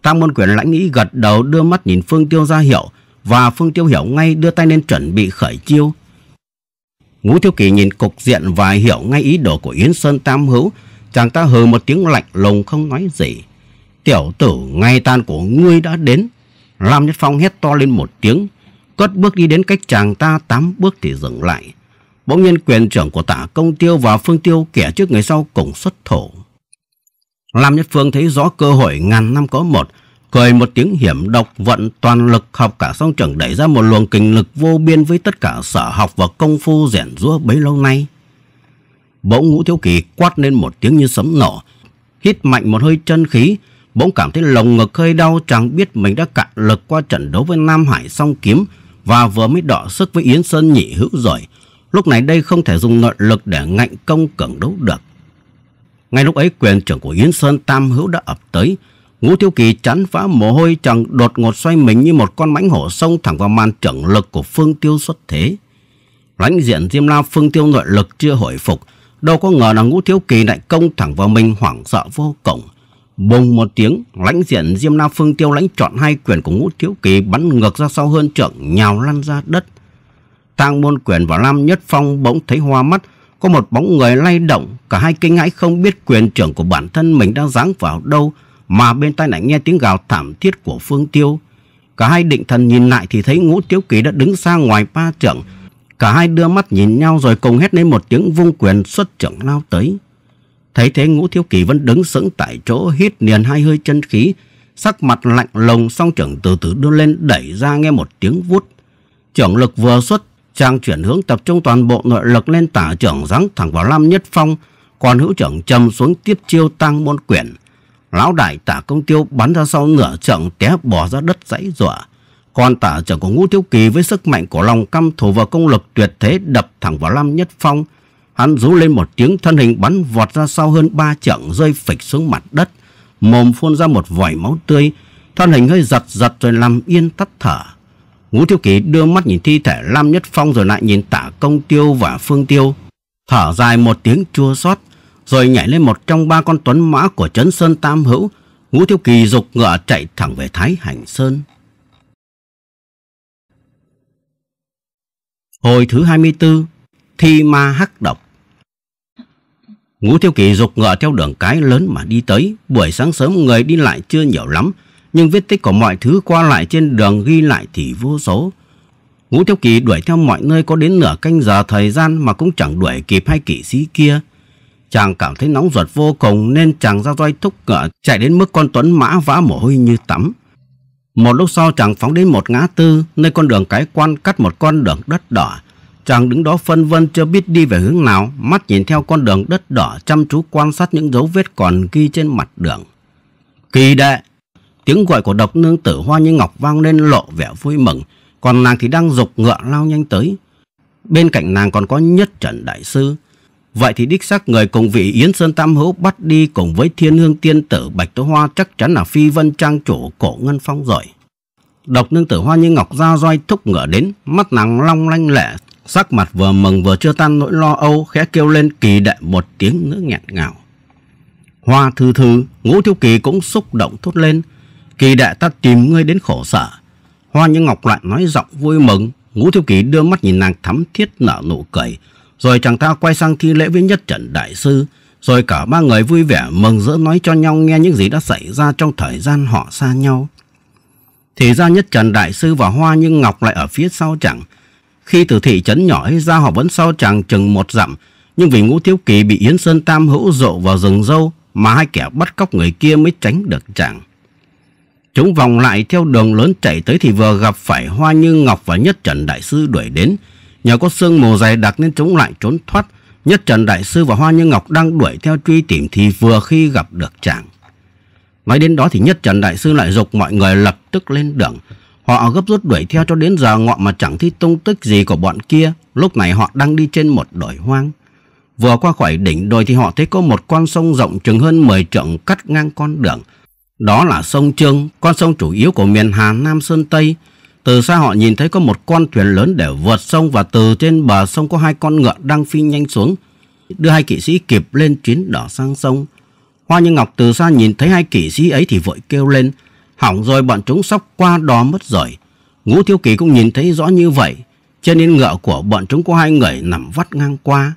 Tam môn quyền lãnh nghĩ gật đầu đưa mắt nhìn Phương Tiêu ra hiệu và Phương Tiêu hiểu ngay đưa tay lên chuẩn bị khởi chiêu. Ngũ Thiếu Kỳ nhìn cục diện và hiểu ngay ý đồ của Yến Sơn Tam Hữu, chàng ta hừ một tiếng lạnh lùng không nói gì. Tiểu tử ngay tan của ngươi đã đến. Lam Nhất Phong hét to lên một tiếng, cất bước đi đến cách chàng ta tám bước thì dừng lại. Bỗng nhiên quyền trưởng của tả công tiêu và phương tiêu kẻ trước người sau cùng xuất thủ. Lam Nhất Phương thấy rõ cơ hội ngàn năm có một, cười một tiếng hiểm độc vận toàn lực học cả song trưởng đẩy ra một luồng kinh lực vô biên với tất cả sở học và công phu rèn rúa bấy lâu nay. Bỗng Ngũ Thiếu Kỳ quát lên một tiếng như sấm nổ, hít mạnh một hơi chân khí, bỗng cảm thấy lồng ngực hơi đau chẳng biết mình đã cạn lực qua trận đấu với Nam Hải song kiếm và vừa mới đọ sức với Yến Sơn nhị hữu rồi. Lúc này đây không thể dùng nội lực để ngạnh công cường đấu được. Ngay lúc ấy quyền trưởng của Yến Sơn Tam Hữu đã ập tới. Ngũ Thiếu Kỳ chắn phá mồ hôi chằng đột ngột xoay mình như một con mãnh hổ xông thẳng vào màn trưởng lực của Phương Tiêu xuất thế. Lãnh diện Diêm La Phương Tiêu nội lực chưa hồi phục. Đâu có ngờ là Ngũ Thiếu Kỳ lại công thẳng vào mình hoảng sợ vô cùng. Bùng một tiếng, lãnh diện Diêm La Phương Tiêu lãnh chọn hai quyền của Ngũ Thiếu Kỳ bắn ngược ra sau hơn trưởng nhào lăn ra đất. Tang môn quyền và Lam Nhất Phong bỗng thấy hoa mắt có một bóng người lay động, cả hai kinh hãi không biết quyền trưởng của bản thân mình đang giáng vào đâu, mà bên tai lại nghe tiếng gào thảm thiết của Phương Tiêu. Cả hai định thần nhìn lại thì thấy Ngũ Tiếu Kỳ đã đứng xa ngoài ba trưởng. Cả hai đưa mắt nhìn nhau rồi cùng hét lên một tiếng vung quyền xuất trưởng lao tới. Thấy thế Ngũ thiếu Kỳ vẫn đứng sững tại chỗ hít liền hai hơi chân khí, sắc mặt lạnh lùng song trưởng từ từ đưa lên đẩy ra nghe một tiếng vút. Trưởng lực vừa xuất Trang chuyển hướng tập trung toàn bộ nội lực lên tả trưởng giáng thẳng vào Lam Nhất Phong, còn hữu trưởng châm xuống tiếp chiêu tăng môn quyển. Lão đại tả công tiêu bắn ra sau nửa trận té bỏ ra đất dãy dọa Còn tả trưởng của Ngũ Thiếu Kỳ với sức mạnh của lòng căm thù và công lực tuyệt thế đập thẳng vào Lam Nhất Phong. Hắn rú lên một tiếng thân hình bắn vọt ra sau hơn ba trận rơi phịch xuống mặt đất. Mồm phun ra một vòi máu tươi, thân hình hơi giật giật rồi nằm yên tắt thở. Ngũ thiếu kỳ đưa mắt nhìn thi thể Lam Nhất Phong rồi lại nhìn tả công tiêu và phương tiêu. Thở dài một tiếng chua xót rồi nhảy lên một trong ba con tuấn mã của Trấn Sơn Tam Hữu. Ngũ thiếu Kỳ dục ngựa chạy thẳng về Thái Hành Sơn. Hồi thứ 24 Thi ma hắc độc Ngũ thiếu Kỳ dục ngựa theo đường cái lớn mà đi tới. Buổi sáng sớm người đi lại chưa nhiều lắm nhưng vết tích của mọi thứ qua lại trên đường ghi lại thì vô số. Ngũ Thiếu Kỳ đuổi theo mọi nơi có đến nửa canh giờ thời gian mà cũng chẳng đuổi kịp hai kỵ sĩ kia. Chàng cảm thấy nóng ruột vô cùng nên chàng ra roi thúc ngựa chạy đến mức con Tuấn mã vã mồ hôi như tắm. Một lúc sau chàng phóng đến một ngã tư nơi con đường cái quan cắt một con đường đất đỏ. Chàng đứng đó phân vân chưa biết đi về hướng nào, mắt nhìn theo con đường đất đỏ chăm chú quan sát những dấu vết còn ghi trên mặt đường. Kỳ đệ! Tiếng gọi của độc nương tử hoa như ngọc vang lên lộ vẻ vui mừng, còn nàng thì đang dục ngựa lao nhanh tới. Bên cạnh nàng còn có nhất trần đại sư. Vậy thì đích xác người cùng vị Yến Sơn Tam Hữu bắt đi cùng với thiên hương tiên tử Bạch Tố Hoa chắc chắn là phi vân trang chủ cổ ngân phong rồi. Độc nương tử hoa như ngọc ra roi thúc ngựa đến, mắt nàng long lanh lệ, sắc mặt vừa mừng vừa chưa tan nỗi lo âu, khẽ kêu lên kỳ đệ một tiếng nữa nhạt ngào. Hoa thư thư, ngũ thiếu kỳ cũng xúc động thốt lên, Kỳ đệ ta tìm ngươi đến khổ sở. Hoa Như Ngọc lại nói giọng vui mừng. Ngũ Thiếu Kỳ đưa mắt nhìn nàng thắm thiết nở nụ cười. Rồi chàng ta quay sang thi lễ với nhất trận đại sư. Rồi cả ba người vui vẻ mừng rỡ nói cho nhau nghe những gì đã xảy ra trong thời gian họ xa nhau. Thì ra nhất trần đại sư và hoa như ngọc lại ở phía sau chẳng. Khi từ thị trấn nhỏ hay ra họ vẫn sau chàng chừng một dặm. Nhưng vì ngũ thiếu kỳ bị Yến Sơn Tam hữu rộ vào rừng dâu mà hai kẻ bắt cóc người kia mới tránh được chẳng. Chúng vòng lại theo đường lớn chạy tới thì vừa gặp phải Hoa Như Ngọc và Nhất Trần Đại Sư đuổi đến. Nhờ có sương mù dày đặc nên chúng lại trốn thoát. Nhất Trần Đại Sư và Hoa Như Ngọc đang đuổi theo truy tìm thì vừa khi gặp được chàng. Nói đến đó thì Nhất Trần Đại Sư lại dục mọi người lập tức lên đường. Họ gấp rút đuổi theo cho đến giờ ngọ mà chẳng thấy tung tích gì của bọn kia. Lúc này họ đang đi trên một đồi hoang. Vừa qua khỏi đỉnh đồi thì họ thấy có một con sông rộng chừng hơn 10 trượng cắt ngang con đường. Đó là sông Trương, con sông chủ yếu của miền Hà Nam Sơn Tây. Từ xa họ nhìn thấy có một con thuyền lớn để vượt sông và từ trên bờ sông có hai con ngựa đang phi nhanh xuống, đưa hai kỵ sĩ kịp lên chuyến đỏ sang sông. Hoa Như Ngọc từ xa nhìn thấy hai kỵ sĩ ấy thì vội kêu lên, hỏng rồi bọn chúng sắp qua đò mất rồi. Ngũ Thiếu Kỳ cũng nhìn thấy rõ như vậy, trên yên ngựa của bọn chúng có hai người nằm vắt ngang qua.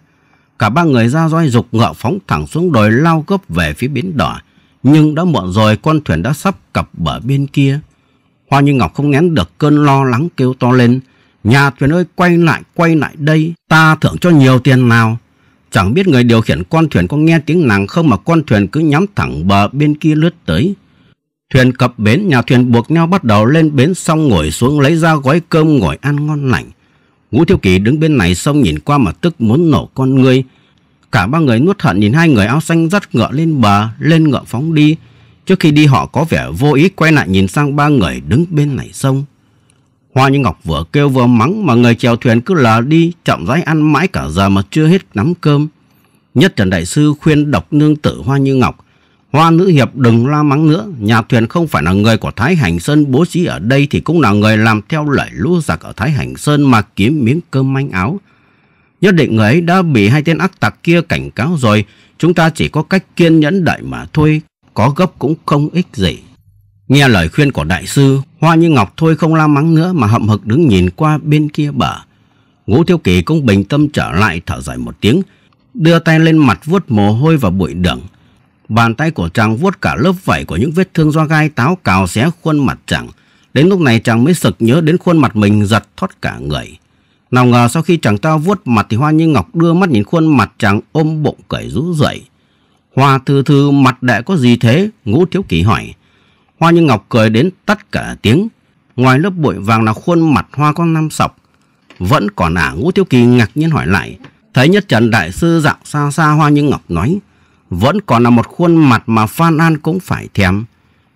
Cả ba người ra roi dục ngựa phóng thẳng xuống đồi lao gấp về phía bến đỏ. Nhưng đã muộn rồi con thuyền đã sắp cập bờ bên kia. Hoa Như Ngọc không nén được cơn lo lắng kêu to lên. Nhà thuyền ơi quay lại quay lại đây Ta thưởng cho nhiều tiền nào Chẳng biết người điều khiển con thuyền có nghe tiếng nàng không Mà con thuyền cứ nhắm thẳng bờ bên kia lướt tới Thuyền cập bến Nhà thuyền buộc nhau bắt đầu lên bến Xong ngồi xuống lấy ra gói cơm ngồi ăn ngon lành Ngũ Thiếu Kỳ đứng bên này Xong nhìn qua mà tức muốn nổ con người Cả ba người nuốt hận nhìn hai người áo xanh dắt ngựa lên bờ, lên ngựa phóng đi. Trước khi đi họ có vẻ vô ý quay lại nhìn sang ba người đứng bên này sông. Hoa Như Ngọc vừa kêu vừa mắng mà người chèo thuyền cứ lờ đi, chậm rãi ăn mãi cả giờ mà chưa hết nắm cơm. Nhất Trần Đại Sư khuyên độc nương tử Hoa Như Ngọc, Hoa Nữ Hiệp đừng la mắng nữa, nhà thuyền không phải là người của Thái Hành Sơn bố trí ở đây thì cũng là người làm theo lời lũ giặc ở Thái Hành Sơn mà kiếm miếng cơm manh áo. Nhất định người ấy đã bị hai tên ác tặc kia cảnh cáo rồi. Chúng ta chỉ có cách kiên nhẫn đợi mà thôi. Có gấp cũng không ích gì. Nghe lời khuyên của đại sư, Hoa Như Ngọc thôi không la mắng nữa mà hậm hực đứng nhìn qua bên kia bờ. Ngũ Thiêu Kỳ cũng bình tâm trở lại thở dài một tiếng, đưa tay lên mặt vuốt mồ hôi và bụi đường. Bàn tay của chàng vuốt cả lớp vảy của những vết thương do gai táo cào xé khuôn mặt chàng. Đến lúc này chàng mới sực nhớ đến khuôn mặt mình giật thoát cả người. Nào ngờ sau khi chàng ta vuốt mặt thì Hoa Như Ngọc đưa mắt nhìn khuôn mặt chàng ôm bụng cởi rũ rượi. Hoa thư thư mặt đệ có gì thế? Ngũ Thiếu Kỳ hỏi. Hoa Như Ngọc cười đến tất cả tiếng. Ngoài lớp bụi vàng là khuôn mặt hoa con năm sọc. Vẫn còn ả à, Ngũ Thiếu Kỳ ngạc nhiên hỏi lại. Thấy nhất trần đại sư dạo xa xa Hoa Như Ngọc nói. Vẫn còn là một khuôn mặt mà Phan An cũng phải thèm.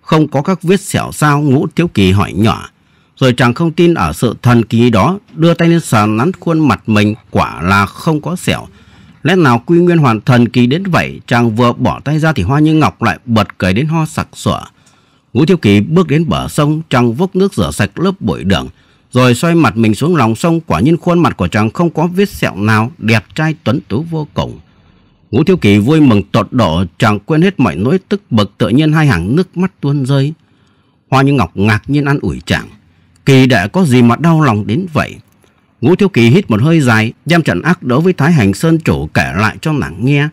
Không có các vết sẹo sao Ngũ Thiếu Kỳ hỏi nhỏ rồi chàng không tin ở sự thần kỳ đó, đưa tay lên sờ nắn khuôn mặt mình, quả là không có sẹo. Lẽ nào quy nguyên hoàn thần kỳ đến vậy, chàng vừa bỏ tay ra thì hoa như ngọc lại bật cười đến ho sặc sụa. Ngũ Thiếu Kỳ bước đến bờ sông, chàng vốc nước rửa sạch lớp bụi đường, rồi xoay mặt mình xuống lòng sông, quả nhiên khuôn mặt của chàng không có vết sẹo nào, đẹp trai tuấn tú vô cùng. Ngũ Thiếu Kỳ vui mừng tột độ, chàng quên hết mọi nỗi tức bực, tự nhiên hai hàng nước mắt tuôn rơi. Hoa Như Ngọc ngạc nhiên ăn ủi chàng. Kỳ đã có gì mà đau lòng đến vậy? Ngũ Thiếu Kỳ hít một hơi dài, đem trận ác đối với Thái Hành Sơn Chủ kể lại cho nàng nghe.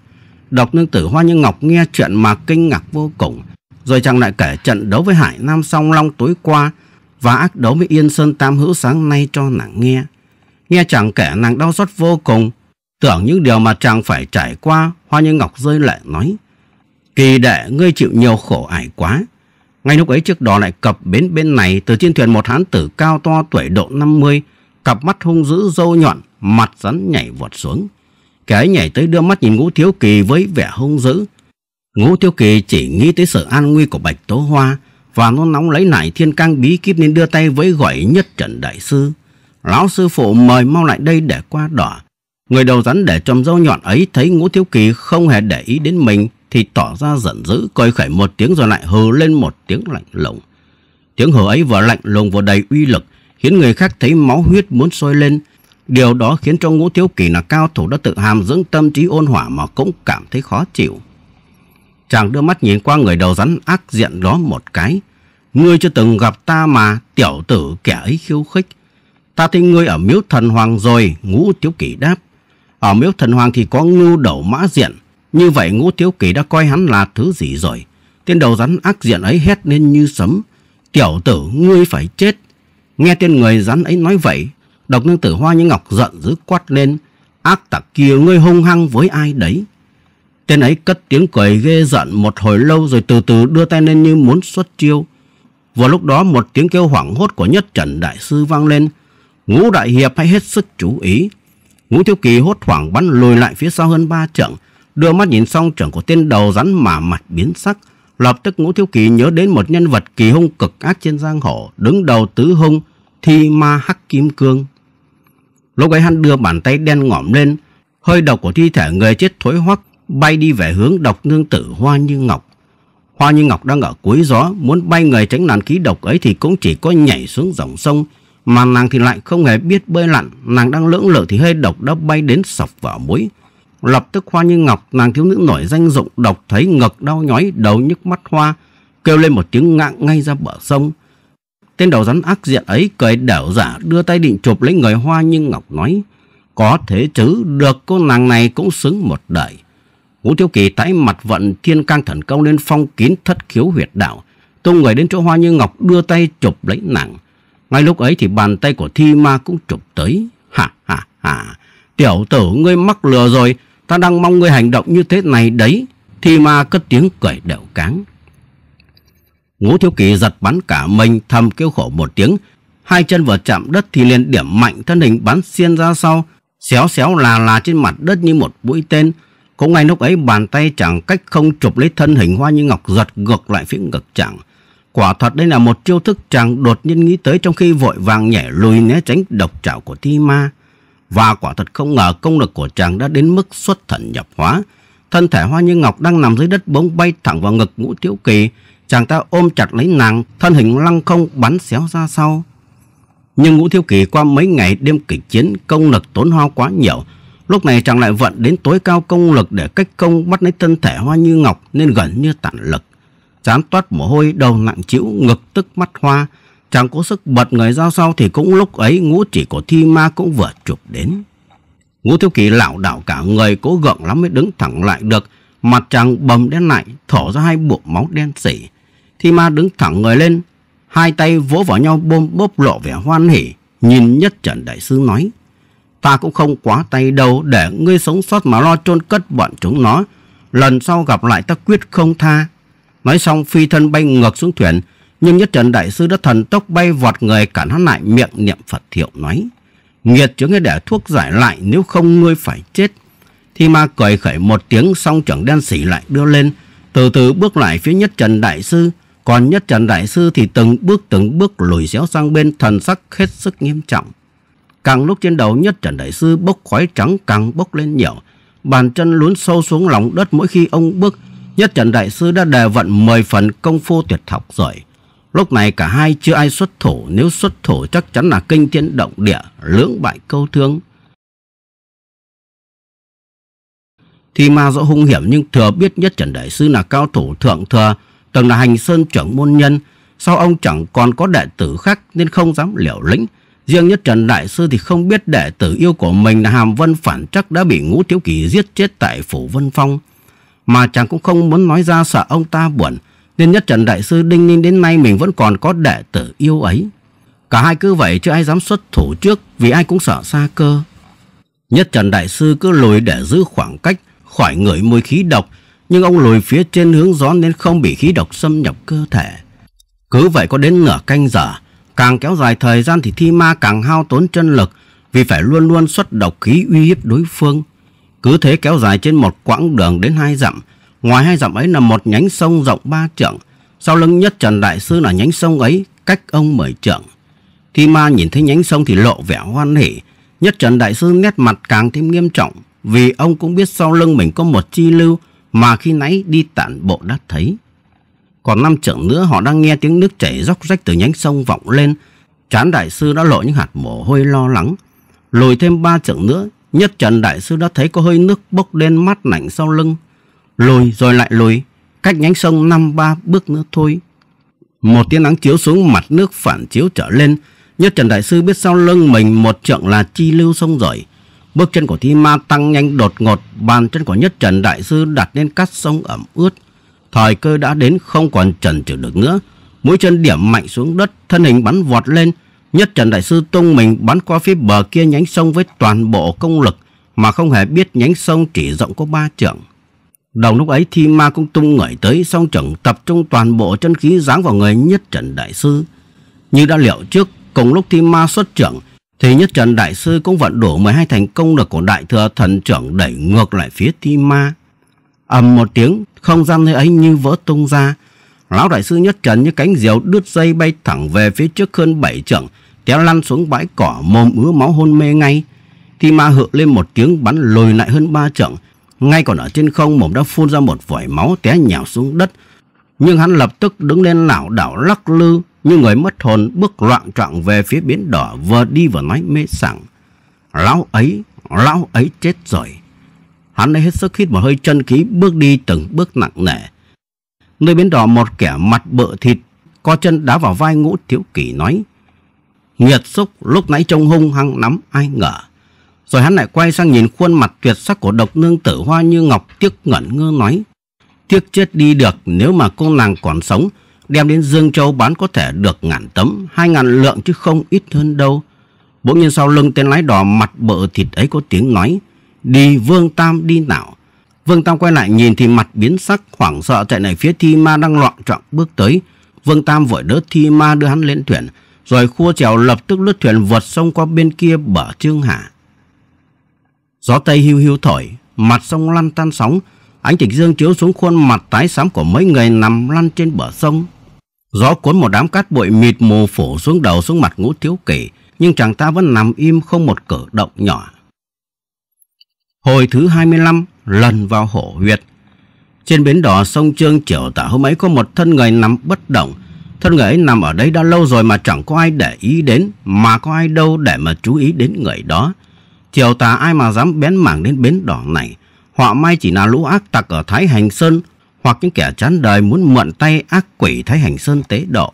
Độc nương tử Hoa Như Ngọc nghe chuyện mà kinh ngạc vô cùng. Rồi chàng lại kể trận đấu với Hải Nam Song Long tối qua và ác đấu với Yên Sơn Tam Hữu sáng nay cho nàng nghe. Nghe chàng kể nàng đau xót vô cùng. Tưởng những điều mà chàng phải trải qua, Hoa Như Ngọc rơi lệ nói. Kỳ đệ, ngươi chịu nhiều khổ ải quá. Ngay lúc ấy chiếc đò lại cập bến bên này từ trên thuyền một hán tử cao to tuổi độ 50, cặp mắt hung dữ dâu nhọn, mặt rắn nhảy vọt xuống. Kẻ ấy nhảy tới đưa mắt nhìn Ngũ Thiếu Kỳ với vẻ hung dữ. Ngũ Thiếu Kỳ chỉ nghĩ tới sự an nguy của Bạch Tố Hoa và nó nóng lấy lại thiên cang bí kíp nên đưa tay với gọi nhất trận đại sư. Lão sư phụ mời mau lại đây để qua đỏ. Người đầu rắn để trầm dâu nhọn ấy thấy Ngũ Thiếu Kỳ không hề để ý đến mình thì tỏ ra giận dữ, coi khải một tiếng rồi lại hừ lên một tiếng lạnh lùng. Tiếng hừ ấy vừa lạnh lùng vừa đầy uy lực, khiến người khác thấy máu huyết muốn sôi lên. Điều đó khiến cho ngũ thiếu kỳ là cao thủ đã tự hàm dưỡng tâm trí ôn hỏa mà cũng cảm thấy khó chịu. Chàng đưa mắt nhìn qua người đầu rắn ác diện đó một cái. Ngươi chưa từng gặp ta mà, tiểu tử kẻ ấy khiêu khích. Ta thấy ngươi ở miếu thần hoàng rồi, ngũ thiếu kỳ đáp. Ở miếu thần hoàng thì có ngưu đầu mã diện. Như vậy ngũ thiếu kỳ đã coi hắn là thứ gì rồi. Tên đầu rắn ác diện ấy hét lên như sấm. Tiểu tử ngươi phải chết. Nghe tên người rắn ấy nói vậy. Độc nương tử hoa như ngọc giận dữ quát lên. Ác tặc kia ngươi hung hăng với ai đấy. Tên ấy cất tiếng cười ghê giận một hồi lâu rồi từ từ đưa tay lên như muốn xuất chiêu. Vào lúc đó một tiếng kêu hoảng hốt của nhất trần đại sư vang lên. Ngũ đại hiệp hãy hết sức chú ý. Ngũ Thiếu Kỳ hốt hoảng bắn lùi lại phía sau hơn ba trượng, Đưa mắt nhìn xong trưởng của tên đầu rắn mà mặt biến sắc. Lập tức ngũ thiếu kỳ nhớ đến một nhân vật kỳ hung cực ác trên giang hồ đứng đầu tứ hung thi ma hắc kim cương. Lúc ấy hắn đưa bàn tay đen ngỏm lên, hơi độc của thi thể người chết thối hoắc bay đi về hướng độc nương tử Hoa Như Ngọc. Hoa Như Ngọc đang ở cuối gió, muốn bay người tránh làn khí độc ấy thì cũng chỉ có nhảy xuống dòng sông, mà nàng thì lại không hề biết bơi lặn, nàng đang lưỡng lự thì hơi độc đã bay đến sọc vào mũi. Lập tức Hoa Như Ngọc, nàng thiếu nữ nổi danh dụng độc thấy ngực đau nhói, đầu nhức mắt hoa, kêu lên một tiếng ngạng ngay ra bờ sông. Tên đầu rắn ác diện ấy cười đảo giả đưa tay định chụp lấy người Hoa Như Ngọc nói, có thế chứ, được cô nàng này cũng xứng một đời. ngũ Thiếu Kỳ tái mặt vận thiên cang thần công lên phong kín thất khiếu huyệt đạo, tung người đến chỗ Hoa Như Ngọc đưa tay chụp lấy nàng. Ngay lúc ấy thì bàn tay của Thi Ma cũng chụp tới. Hà hà hà, tiểu tử ngươi mắc lừa rồi, Ta đang mong ngươi hành động như thế này đấy Thì ma cất tiếng cười đều cáng Ngũ thiếu kỳ giật bắn cả mình thầm kêu khổ một tiếng Hai chân vừa chạm đất thì liền điểm mạnh thân hình bắn xiên ra sau Xéo xéo là là trên mặt đất như một mũi tên Cũng ngay lúc ấy bàn tay chàng cách không chụp lấy thân hình hoa như ngọc giật ngược lại phía ngực chàng Quả thật đây là một chiêu thức chàng đột nhiên nghĩ tới trong khi vội vàng nhảy lùi né tránh độc trảo của thi ma. Và quả thật không ngờ công lực của chàng đã đến mức xuất thần nhập hóa. Thân thể Hoa Như Ngọc đang nằm dưới đất bỗng bay thẳng vào ngực ngũ tiếu kỳ. Chàng ta ôm chặt lấy nàng, thân hình lăng không bắn xéo ra sau. Nhưng ngũ thiêu kỳ qua mấy ngày đêm kịch chiến công lực tốn hao quá nhiều. Lúc này chàng lại vận đến tối cao công lực để cách công bắt lấy thân thể hoa như ngọc nên gần như tản lực. Chán toát mồ hôi, đầu nặng chịu, ngực tức mắt hoa. Chàng cố sức bật người ra sau thì cũng lúc ấy ngũ chỉ của thi ma cũng vừa chụp đến. Ngũ thiếu kỳ lảo đảo cả người cố gượng lắm mới đứng thẳng lại được. Mặt chàng bầm đen lại, thở ra hai bộ máu đen sỉ Thi ma đứng thẳng người lên, hai tay vỗ vào nhau bôm bốp lộ vẻ hoan hỉ. Nhìn nhất trần đại sư nói, ta cũng không quá tay đâu để ngươi sống sót mà lo chôn cất bọn chúng nó. Lần sau gặp lại ta quyết không tha. Nói xong phi thân bay ngược xuống thuyền, nhưng nhất trần đại sư đã thần tốc bay vọt người cản hắn lại miệng niệm Phật thiệu nói. Nghiệt chứ nghe để thuốc giải lại nếu không ngươi phải chết. Thì ma cười khẩy một tiếng xong trưởng đen xỉ lại đưa lên. Từ từ bước lại phía nhất trần đại sư. Còn nhất trần đại sư thì từng bước từng bước lùi xéo sang bên thần sắc hết sức nghiêm trọng. Càng lúc trên đầu nhất trần đại sư bốc khói trắng càng bốc lên nhiều. Bàn chân lún sâu xuống lòng đất mỗi khi ông bước. Nhất trần đại sư đã đè vận mười phần công phu tuyệt học rồi. Lúc này cả hai chưa ai xuất thủ, nếu xuất thủ chắc chắn là kinh thiên động địa, lưỡng bại câu thương. Thì ma dẫu hung hiểm nhưng thừa biết nhất Trần Đại Sư là cao thủ thượng thừa, từng là hành sơn trưởng môn nhân. Sau ông chẳng còn có đệ tử khác nên không dám liều lĩnh. Riêng nhất Trần Đại Sư thì không biết đệ tử yêu của mình là Hàm Vân Phản chắc đã bị ngũ thiếu kỳ giết chết tại phủ Vân Phong. Mà chàng cũng không muốn nói ra sợ ông ta buồn nên nhất trần đại sư đinh ninh đến nay mình vẫn còn có đệ tử yêu ấy. Cả hai cứ vậy chưa ai dám xuất thủ trước vì ai cũng sợ xa cơ. Nhất trần đại sư cứ lùi để giữ khoảng cách khỏi người mùi khí độc. Nhưng ông lùi phía trên hướng gió nên không bị khí độc xâm nhập cơ thể. Cứ vậy có đến nửa canh giờ. Càng kéo dài thời gian thì thi ma càng hao tốn chân lực vì phải luôn luôn xuất độc khí uy hiếp đối phương. Cứ thế kéo dài trên một quãng đường đến hai dặm Ngoài hai dặm ấy là một nhánh sông rộng ba trượng. Sau lưng nhất Trần Đại Sư là nhánh sông ấy cách ông mười trượng. Thi ma nhìn thấy nhánh sông thì lộ vẻ hoan hỉ. Nhất Trần Đại Sư nét mặt càng thêm nghiêm trọng vì ông cũng biết sau lưng mình có một chi lưu mà khi nãy đi tản bộ đã thấy. Còn năm trượng nữa họ đang nghe tiếng nước chảy róc rách từ nhánh sông vọng lên. Chán Đại Sư đã lộ những hạt mồ hôi lo lắng. Lùi thêm ba trượng nữa, Nhất Trần Đại Sư đã thấy có hơi nước bốc lên mắt lạnh sau lưng lùi rồi lại lùi cách nhánh sông năm ba bước nữa thôi. Một tia nắng chiếu xuống mặt nước phản chiếu trở lên, nhất Trần Đại Sư biết sau lưng mình một trượng là chi lưu sông rời. Bước chân của thi ma tăng nhanh đột ngột, bàn chân của nhất Trần Đại Sư đặt lên cát sông ẩm ướt. Thời cơ đã đến không còn trần trừ được nữa, mũi chân điểm mạnh xuống đất, thân hình bắn vọt lên. Nhất Trần Đại Sư tung mình bắn qua phía bờ kia nhánh sông với toàn bộ công lực mà không hề biết nhánh sông chỉ rộng có ba trượng đồng lúc ấy thì ma cũng tung người tới song trận tập trung toàn bộ chân khí giáng vào người nhất trận đại sư. Như đã liệu trước, cùng lúc thi ma xuất trận, thì nhất trận đại sư cũng vận đủ 12 thành công lực của đại thừa thần trưởng đẩy ngược lại phía thi ma. ầm một tiếng, không gian nơi ấy như vỡ tung ra. Lão đại sư nhất trận như cánh diều đứt dây bay thẳng về phía trước hơn bảy trận, kéo lăn xuống bãi cỏ mồm ứa máu hôn mê ngay. Thi ma hự lên một tiếng bắn lùi lại hơn ba trận ngay còn ở trên không mồm đã phun ra một vòi máu té nhào xuống đất. Nhưng hắn lập tức đứng lên lảo đảo lắc lư như người mất hồn bước loạn trọng về phía biển đỏ vừa đi vừa nói mê sảng. Lão ấy, lão ấy chết rồi. Hắn lấy hết sức hít một hơi chân khí bước đi từng bước nặng nề. Nơi biển đỏ một kẻ mặt bợ thịt, co chân đá vào vai ngũ thiếu kỷ nói. nhiệt xúc lúc nãy trông hung hăng lắm ai ngờ rồi hắn lại quay sang nhìn khuôn mặt tuyệt sắc của độc nương tử hoa như ngọc tiếc ngẩn ngơ nói. Tiếc chết đi được nếu mà cô nàng còn sống, đem đến Dương Châu bán có thể được ngàn tấm, hai ngàn lượng chứ không ít hơn đâu. Bỗng nhiên sau lưng tên lái đò mặt bợ thịt ấy có tiếng nói. Đi Vương Tam đi nào. Vương Tam quay lại nhìn thì mặt biến sắc hoảng sợ chạy lại phía Thi Ma đang loạn trọng bước tới. Vương Tam vội đỡ Thi Ma đưa hắn lên thuyền rồi khua trèo lập tức lướt thuyền vượt sông qua bên kia bờ Trương Hà. Gió Tây hưu hưu thổi, mặt sông lăn tan sóng, ánh trịch dương chiếu xuống khuôn mặt tái xám của mấy người nằm lăn trên bờ sông. Gió cuốn một đám cát bụi mịt mù phủ xuống đầu xuống mặt ngũ thiếu kỷ, nhưng chàng ta vẫn nằm im không một cử động nhỏ. Hồi thứ 25, lần vào hổ huyệt. Trên bến đỏ sông Trương chiều tả hôm ấy có một thân người nằm bất động. Thân người ấy nằm ở đây đã lâu rồi mà chẳng có ai để ý đến, mà có ai đâu để mà chú ý đến người đó. Triều tà ai mà dám bén mảng đến bến đỏ này. Họa may chỉ là lũ ác tặc ở Thái Hành Sơn hoặc những kẻ chán đời muốn mượn tay ác quỷ Thái Hành Sơn tế độ.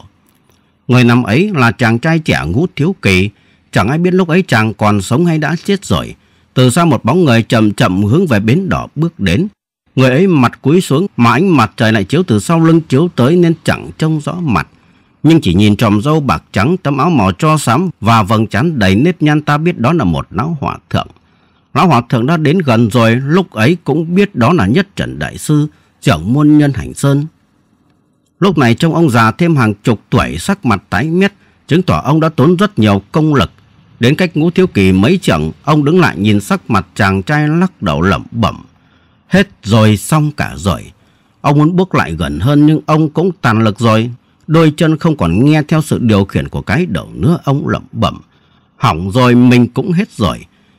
Người năm ấy là chàng trai trẻ ngũ thiếu kỳ. Chẳng ai biết lúc ấy chàng còn sống hay đã chết rồi. Từ xa một bóng người chậm chậm hướng về bến đỏ bước đến. Người ấy mặt cúi xuống mà ánh mặt trời lại chiếu từ sau lưng chiếu tới nên chẳng trông rõ mặt nhưng chỉ nhìn tròm râu bạc trắng, tấm áo màu cho xám và vầng trán đầy nếp nhăn ta biết đó là một lão hòa thượng. Lão hòa thượng đã đến gần rồi, lúc ấy cũng biết đó là nhất trần đại sư, trưởng môn nhân hành sơn. Lúc này trong ông già thêm hàng chục tuổi sắc mặt tái mét, chứng tỏ ông đã tốn rất nhiều công lực. Đến cách ngũ thiếu kỳ mấy chặng, ông đứng lại nhìn sắc mặt chàng trai lắc đầu lẩm bẩm. Hết rồi xong cả rồi. Ông muốn bước lại gần hơn nhưng ông cũng tàn lực rồi Đôi chân không còn nghe theo sự điều khiển của cái đầu nữa ông lẩm bẩm. Hỏng rồi mình cũng hết rồi.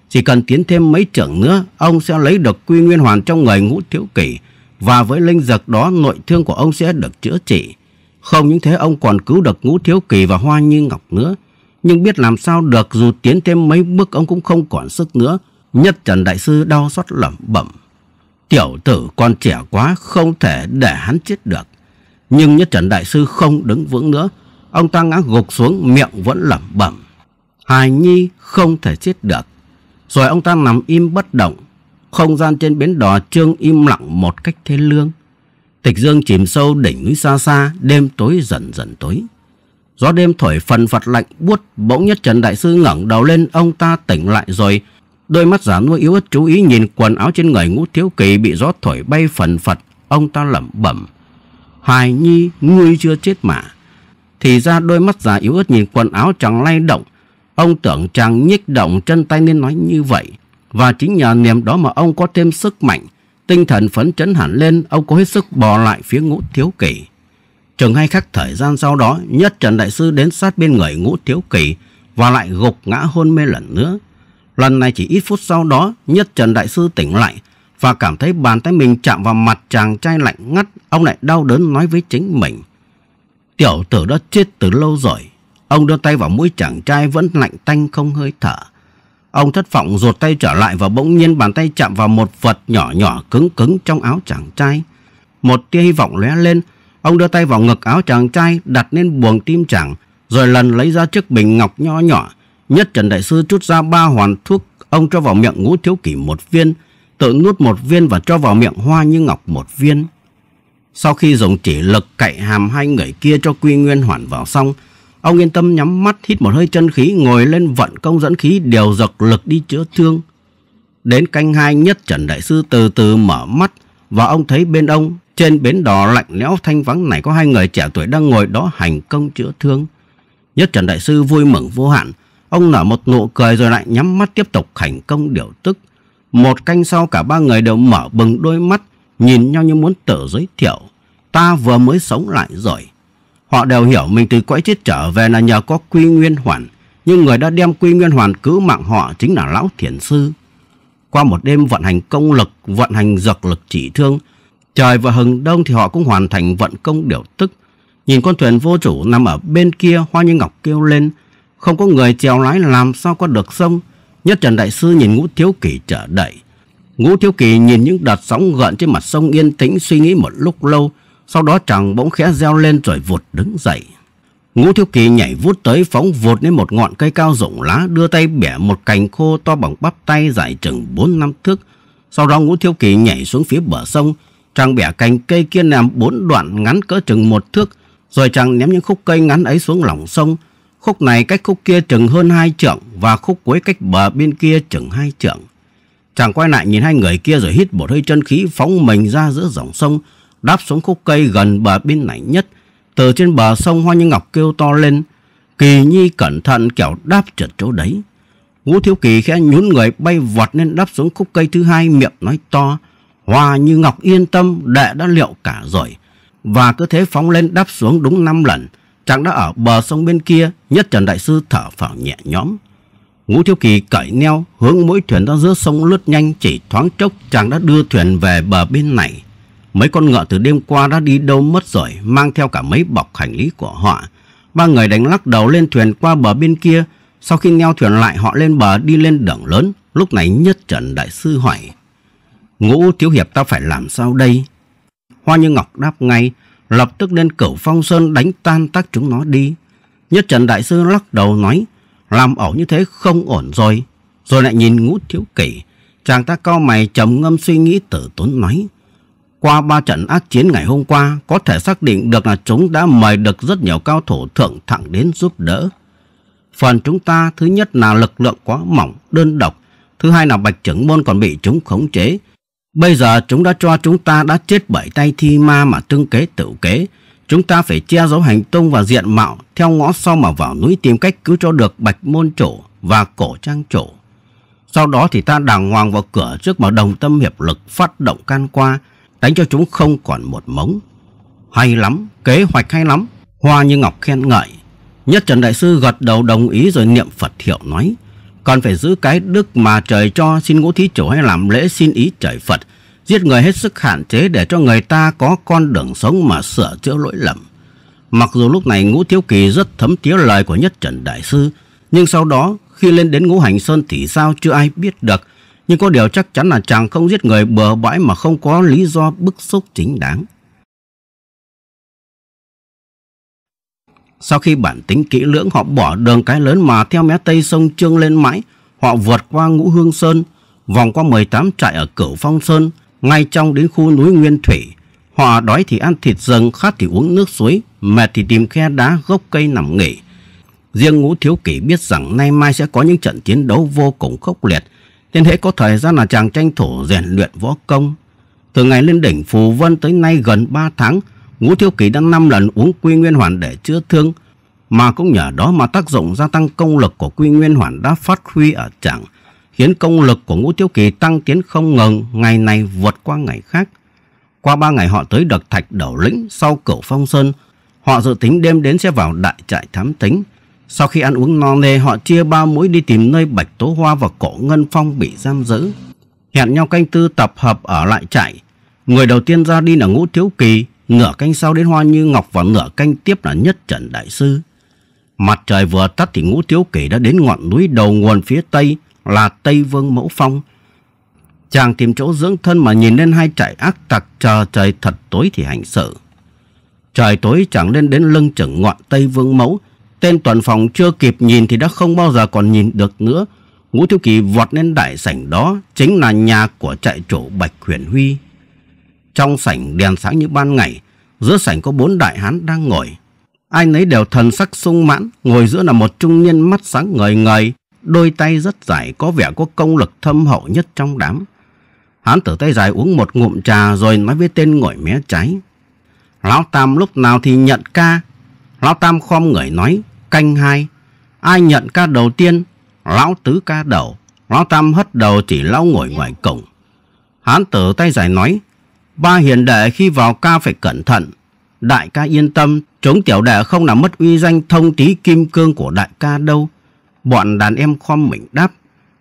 Chỉ cần tiến thêm mấy trưởng nữa, ông sẽ lấy được quy nguyên hoàn trong người ngũ thiếu kỷ. Và với linh dược đó nội thương của ông sẽ được chữa trị. Không những thế ông còn cứu được ngũ thiếu kỷ và hoa như ngọc nữa. Nhưng biết làm sao được dù tiến thêm mấy bước ông cũng không còn sức nữa. Nhất Trần Đại Sư đau xót lẩm bẩm. Tiểu tử con trẻ quá không thể để hắn chết được nhưng nhất trần đại sư không đứng vững nữa ông ta ngã gục xuống miệng vẫn lẩm bẩm hài nhi không thể chết được rồi ông ta nằm im bất động không gian trên bến đò trương im lặng một cách thê lương tịch dương chìm sâu đỉnh núi xa xa đêm tối dần dần tối gió đêm thổi phần phật lạnh buốt bỗng nhất trần đại sư ngẩng đầu lên ông ta tỉnh lại rồi đôi mắt giả nuôi yếu ớt chú ý nhìn quần áo trên người ngũ thiếu kỳ bị gió thổi bay phần phật ông ta lẩm bẩm Hoài Nhi, ngươi chưa chết mà. Thì ra đôi mắt già yếu ớt nhìn quần áo chàng lay động. Ông tưởng chàng nhích động chân tay nên nói như vậy. Và chính nhờ niềm đó mà ông có thêm sức mạnh. Tinh thần phấn chấn hẳn lên, ông có hết sức bò lại phía ngũ thiếu kỷ. Chừng hay khắc thời gian sau đó, nhất Trần Đại Sư đến sát bên người ngũ thiếu kỷ và lại gục ngã hôn mê lần nữa. Lần này chỉ ít phút sau đó, nhất Trần Đại Sư tỉnh lại, và cảm thấy bàn tay mình chạm vào mặt chàng trai lạnh ngắt, ông lại đau đớn nói với chính mình. Tiểu tử đã chết từ lâu rồi. Ông đưa tay vào mũi chàng trai vẫn lạnh tanh không hơi thở. Ông thất vọng ruột tay trở lại và bỗng nhiên bàn tay chạm vào một vật nhỏ nhỏ cứng cứng trong áo chàng trai. Một tia hy vọng lóe lên, ông đưa tay vào ngực áo chàng trai đặt lên buồng tim chàng, rồi lần lấy ra chiếc bình ngọc nhỏ nhỏ. Nhất Trần Đại Sư chút ra ba hoàn thuốc, ông cho vào miệng ngũ thiếu kỷ một viên, Tự nuốt một viên và cho vào miệng hoa như ngọc một viên. Sau khi dùng chỉ lực cậy hàm hai người kia cho quy nguyên hoàn vào xong, ông yên tâm nhắm mắt hít một hơi chân khí ngồi lên vận công dẫn khí điều dọc lực đi chữa thương. Đến canh hai nhất Trần Đại Sư từ từ mở mắt và ông thấy bên ông trên bến đò lạnh lẽo thanh vắng này có hai người trẻ tuổi đang ngồi đó hành công chữa thương. Nhất Trần Đại Sư vui mừng vô hạn. Ông nở một nụ cười rồi lại nhắm mắt tiếp tục hành công điều tức. Một canh sau cả ba người đều mở bừng đôi mắt, nhìn nhau như muốn tự giới thiệu. Ta vừa mới sống lại rồi. Họ đều hiểu mình từ cõi chết trở về là nhờ có quy nguyên hoàn. Nhưng người đã đem quy nguyên hoàn cứu mạng họ chính là lão thiền sư. Qua một đêm vận hành công lực, vận hành dược lực chỉ thương, trời và hừng đông thì họ cũng hoàn thành vận công điều tức. Nhìn con thuyền vô chủ nằm ở bên kia, Hoa Như Ngọc kêu lên, không có người chèo lái làm sao qua được sông. Nhất Trần Đại Sư nhìn Ngũ Thiếu Kỳ chờ đợi. Ngũ Thiếu Kỳ nhìn những đợt sóng gợn trên mặt sông yên tĩnh suy nghĩ một lúc lâu. Sau đó chàng bỗng khẽ reo lên rồi vụt đứng dậy. Ngũ Thiếu Kỳ nhảy vút tới phóng vụt lên một ngọn cây cao rộng lá đưa tay bẻ một cành khô to bằng bắp tay dài chừng 4 năm thước. Sau đó Ngũ Thiếu Kỳ nhảy xuống phía bờ sông. Chàng bẻ cành cây kia làm bốn đoạn ngắn cỡ chừng một thước rồi chàng ném những khúc cây ngắn ấy xuống lòng sông Khúc này cách khúc kia chừng hơn hai trượng và khúc cuối cách bờ bên kia chừng hai trượng. Chàng quay lại nhìn hai người kia rồi hít một hơi chân khí phóng mình ra giữa dòng sông, đáp xuống khúc cây gần bờ bên này nhất. Từ trên bờ sông Hoa Như Ngọc kêu to lên, Kỳ Nhi cẩn thận kẻo đáp trượt chỗ đấy. ngũ Thiếu Kỳ khẽ nhún người bay vọt lên đáp xuống khúc cây thứ hai miệng nói to. Hoa Như Ngọc yên tâm, đệ đã liệu cả rồi. Và cứ thế phóng lên đáp xuống đúng năm lần chàng đã ở bờ sông bên kia, nhất trần đại sư thở phào nhẹ nhõm. Ngũ Thiếu Kỳ cởi neo, hướng mũi thuyền ra giữa sông lướt nhanh, chỉ thoáng chốc chàng đã đưa thuyền về bờ bên này. Mấy con ngựa từ đêm qua đã đi đâu mất rồi, mang theo cả mấy bọc hành lý của họ. Ba người đánh lắc đầu lên thuyền qua bờ bên kia, sau khi neo thuyền lại họ lên bờ đi lên đường lớn, lúc này nhất trần đại sư hỏi. Ngũ Thiếu Hiệp ta phải làm sao đây? Hoa Như Ngọc đáp ngay, lập tức lên cửu phong sơn đánh tan tác chúng nó đi. Nhất Trần Đại Sư lắc đầu nói, làm ẩu như thế không ổn rồi. Rồi lại nhìn ngũ thiếu kỷ, chàng ta cao mày trầm ngâm suy nghĩ tử tốn nói. Qua ba trận ác chiến ngày hôm qua, có thể xác định được là chúng đã mời được rất nhiều cao thủ thượng thẳng đến giúp đỡ. Phần chúng ta thứ nhất là lực lượng quá mỏng, đơn độc. Thứ hai là bạch trưởng môn còn bị chúng khống chế. Bây giờ chúng đã cho chúng ta đã chết bởi tay thi ma mà tương kế tự kế. Chúng ta phải che giấu hành tung và diện mạo theo ngõ sau mà vào núi tìm cách cứu cho được bạch môn chủ và cổ trang chủ. Sau đó thì ta đàng hoàng vào cửa trước mà đồng tâm hiệp lực phát động can qua, đánh cho chúng không còn một mống. Hay lắm, kế hoạch hay lắm, hoa như ngọc khen ngợi. Nhất Trần Đại Sư gật đầu đồng ý rồi niệm Phật hiệu nói. Còn phải giữ cái đức mà trời cho xin ngũ thí chủ hay làm lễ xin ý trời Phật. Giết người hết sức hạn chế để cho người ta có con đường sống mà sửa chữa lỗi lầm. Mặc dù lúc này ngũ thiếu kỳ rất thấm tía lời của nhất trần đại sư, nhưng sau đó khi lên đến ngũ hành sơn thì sao chưa ai biết được. Nhưng có điều chắc chắn là chàng không giết người bừa bãi mà không có lý do bức xúc chính đáng. Sau khi bản tính kỹ lưỡng họ bỏ đường cái lớn mà theo mé tây sông Trương lên mãi, họ vượt qua Ngũ Hương Sơn, vòng qua 18 trại ở Cửu Phong Sơn, ngay trong đến khu núi Nguyên Thủy. Họ đói thì ăn thịt rừng, khát thì uống nước suối, mệt thì tìm khe đá, gốc cây nằm nghỉ. Riêng Ngũ Thiếu Kỷ biết rằng nay mai sẽ có những trận chiến đấu vô cùng khốc liệt, nên hễ có thời gian là chàng tranh thủ rèn luyện võ công. Từ ngày lên đỉnh Phù Vân tới nay gần 3 tháng, Ngũ Tiêu Kỳ đã 5 lần uống quy nguyên hoàn để chữa thương, mà cũng nhờ đó mà tác dụng gia tăng công lực của quy nguyên hoàn đã phát huy ở chẳng, khiến công lực của Ngũ Tiêu Kỳ tăng tiến không ngừng, ngày này vượt qua ngày khác. Qua 3 ngày họ tới được thạch đầu lĩnh sau cửu phong sơn, họ dự tính đêm đến sẽ vào đại trại thám tính. Sau khi ăn uống no nê, họ chia ba mũi đi tìm nơi Bạch Tố Hoa và Cổ Ngân Phong bị giam giữ. Hẹn nhau canh tư tập hợp ở lại trại. Người đầu tiên ra đi là Ngũ Thiếu Kỳ, Nửa canh sau đến Hoa Như Ngọc và nửa canh tiếp là Nhất Trần Đại Sư. Mặt trời vừa tắt thì ngũ tiếu kỷ đã đến ngọn núi đầu nguồn phía Tây là Tây Vương Mẫu Phong. Chàng tìm chỗ dưỡng thân mà nhìn lên hai trại ác tặc chờ trời thật tối thì hành sự. Trời tối chẳng lên đến lưng chừng ngọn Tây Vương Mẫu. Tên toàn phòng chưa kịp nhìn thì đã không bao giờ còn nhìn được nữa. Ngũ Thiếu Kỳ vọt lên đại sảnh đó chính là nhà của trại chủ Bạch Huyền Huy. Trong sảnh đèn sáng như ban ngày, giữa sảnh có bốn đại hán đang ngồi. Ai nấy đều thần sắc sung mãn, ngồi giữa là một trung niên mắt sáng ngời ngời, đôi tay rất dài có vẻ có công lực thâm hậu nhất trong đám. Hán tử tay dài uống một ngụm trà rồi nói với tên ngồi mé trái. Lão Tam lúc nào thì nhận ca. Lão Tam khom người nói, canh hai. Ai nhận ca đầu tiên? Lão Tứ ca đầu. Lão Tam hất đầu chỉ lão ngồi ngoài cổng. Hán tử tay dài nói, Ba hiền đệ khi vào ca phải cẩn thận. Đại ca yên tâm, chống tiểu đệ không làm mất uy danh thông tí kim cương của đại ca đâu. Bọn đàn em khom mình đáp.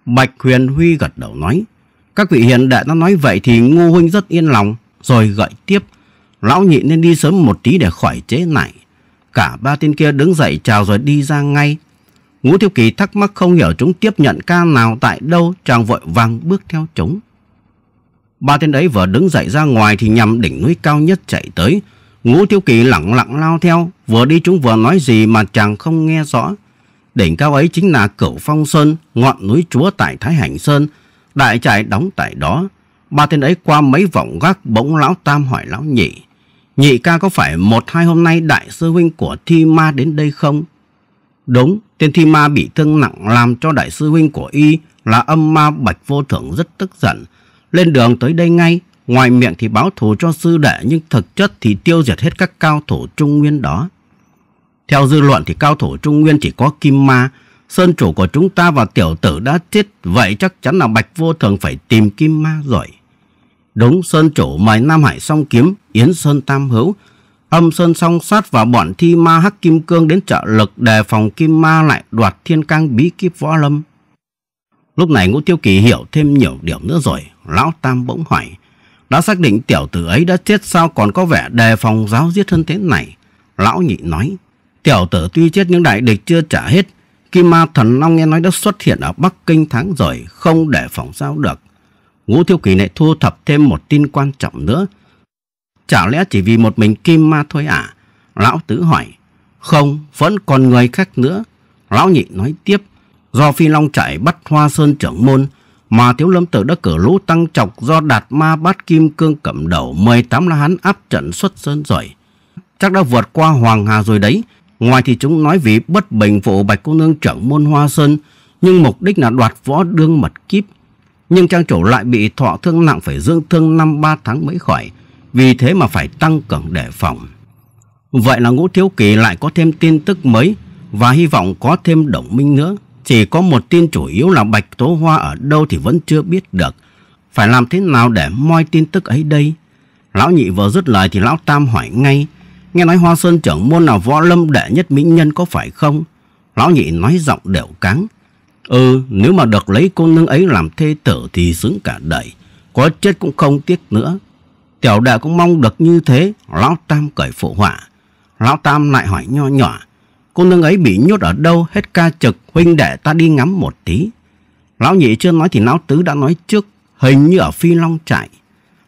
Bạch Huyền Huy gật đầu nói. Các vị hiền đệ nó nói vậy thì Ngô Huynh rất yên lòng. Rồi gợi tiếp. Lão nhị nên đi sớm một tí để khỏi chế nại. Cả ba tên kia đứng dậy chào rồi đi ra ngay. Ngũ Thiếu Kỳ thắc mắc không hiểu chúng tiếp nhận ca nào tại đâu, chàng vội vàng bước theo chúng. Ba tên ấy vừa đứng dậy ra ngoài thì nhằm đỉnh núi cao nhất chạy tới. Ngũ Tiêu Kỳ lặng lặng lao theo, vừa đi chúng vừa nói gì mà chàng không nghe rõ. Đỉnh cao ấy chính là Cửu Phong Sơn, ngọn núi chúa tại Thái Hành Sơn, đại trại đóng tại đó. Ba tên ấy qua mấy vòng gác bỗng lão tam hỏi lão nhị. Nhị ca có phải một hai hôm nay đại sư huynh của Thi Ma đến đây không? Đúng, tên Thi Ma bị thương nặng làm cho đại sư huynh của y là âm ma bạch vô thượng rất tức giận. Lên đường tới đây ngay, ngoài miệng thì báo thù cho sư đệ nhưng thực chất thì tiêu diệt hết các cao thủ Trung Nguyên đó. Theo dư luận thì cao thủ Trung Nguyên chỉ có Kim Ma, sơn chủ của chúng ta và tiểu tử đã chết, vậy chắc chắn là Bạch Vô Thường phải tìm Kim Ma rồi. Đúng sơn chủ mời Nam Hải song kiếm, Yến Sơn Tam Hữu, âm sơn song sát và bọn thi ma hắc kim cương đến trợ lực đề phòng kim ma lại đoạt thiên cang bí kíp võ lâm. Lúc này ngũ tiêu kỳ hiểu thêm nhiều điểm nữa rồi. Lão Tam bỗng hỏi. Đã xác định tiểu tử ấy đã chết sao còn có vẻ đề phòng giáo giết hơn thế này. Lão nhị nói. Tiểu tử tuy chết nhưng đại địch chưa trả hết. Kim Ma Thần Long nghe nói đã xuất hiện ở Bắc Kinh tháng rồi. Không để phòng giáo được. Ngũ tiêu kỳ lại thu thập thêm một tin quan trọng nữa. Chả lẽ chỉ vì một mình Kim Ma thôi à? Lão tử hỏi. Không, vẫn còn người khác nữa. Lão nhị nói tiếp do Phi Long chạy bắt Hoa Sơn trưởng môn, mà Thiếu Lâm Tử đã cử lũ tăng chọc do Đạt Ma Bát Kim Cương cầm đầu 18 la hán áp trận xuất sơn rồi. Chắc đã vượt qua Hoàng Hà rồi đấy. Ngoài thì chúng nói vì bất bình vụ Bạch Cô Nương trưởng môn Hoa Sơn, nhưng mục đích là đoạt võ đương mật kíp. Nhưng trang chủ lại bị thọ thương nặng phải dưỡng thương năm ba tháng mới khỏi, vì thế mà phải tăng cường đề phòng. Vậy là ngũ thiếu kỳ lại có thêm tin tức mới và hy vọng có thêm đồng minh nữa. Chỉ có một tin chủ yếu là Bạch Tố Hoa ở đâu thì vẫn chưa biết được. Phải làm thế nào để moi tin tức ấy đây? Lão nhị vừa dứt lời thì lão tam hỏi ngay. Nghe nói Hoa Sơn trưởng môn là võ lâm đệ nhất mỹ nhân có phải không? Lão nhị nói giọng đều cáng. Ừ, nếu mà được lấy cô nương ấy làm thê tử thì xứng cả đời. Có chết cũng không tiếc nữa. Tiểu đệ cũng mong được như thế. Lão Tam cởi phụ họa. Lão Tam lại hỏi nho nhỏ cô nương ấy bị nhốt ở đâu hết ca trực huynh để ta đi ngắm một tí. Lão nhị chưa nói thì lão tứ đã nói trước, hình như ở phi long trại.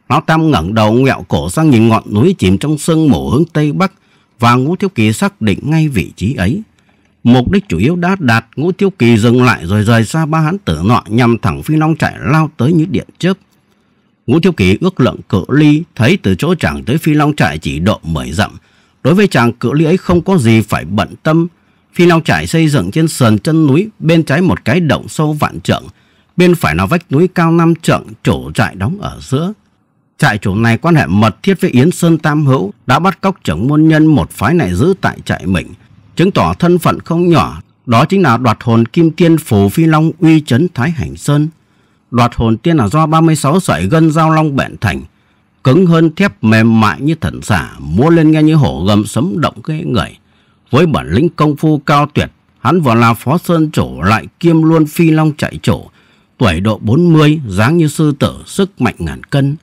Lão tam ngẩng đầu ngẹo cổ sang nhìn ngọn núi chìm trong sương mù hướng tây bắc và ngũ thiếu kỳ xác định ngay vị trí ấy. Mục đích chủ yếu đã đạt ngũ thiếu kỳ dừng lại rồi rời xa ba hán tử nọ nhằm thẳng phi long trại lao tới như điện chớp. Ngũ thiếu kỳ ước lượng cự ly thấy từ chỗ chẳng tới phi long trại chỉ độ mười dặm Đối với chàng cự ly ấy không có gì phải bận tâm. Phi Long trải xây dựng trên sườn chân núi, bên trái một cái động sâu vạn trượng, bên phải là vách núi cao năm trượng, chủ trại đóng ở giữa. Trại chủ này quan hệ mật thiết với Yến Sơn Tam Hữu, đã bắt cóc trưởng môn nhân một phái này giữ tại trại mình, chứng tỏ thân phận không nhỏ, đó chính là đoạt hồn kim tiên phù Phi Long uy chấn Thái Hành Sơn. Đoạt hồn tiên là do 36 sợi gân giao long bện thành, cứng hơn thép mềm mại như thần giả múa lên nghe như hổ gầm sấm động ghê người. Với bản lĩnh công phu cao tuyệt, hắn vừa là phó sơn chủ lại kiêm luôn phi long chạy chỗ Tuổi độ 40, dáng như sư tử, sức mạnh ngàn cân.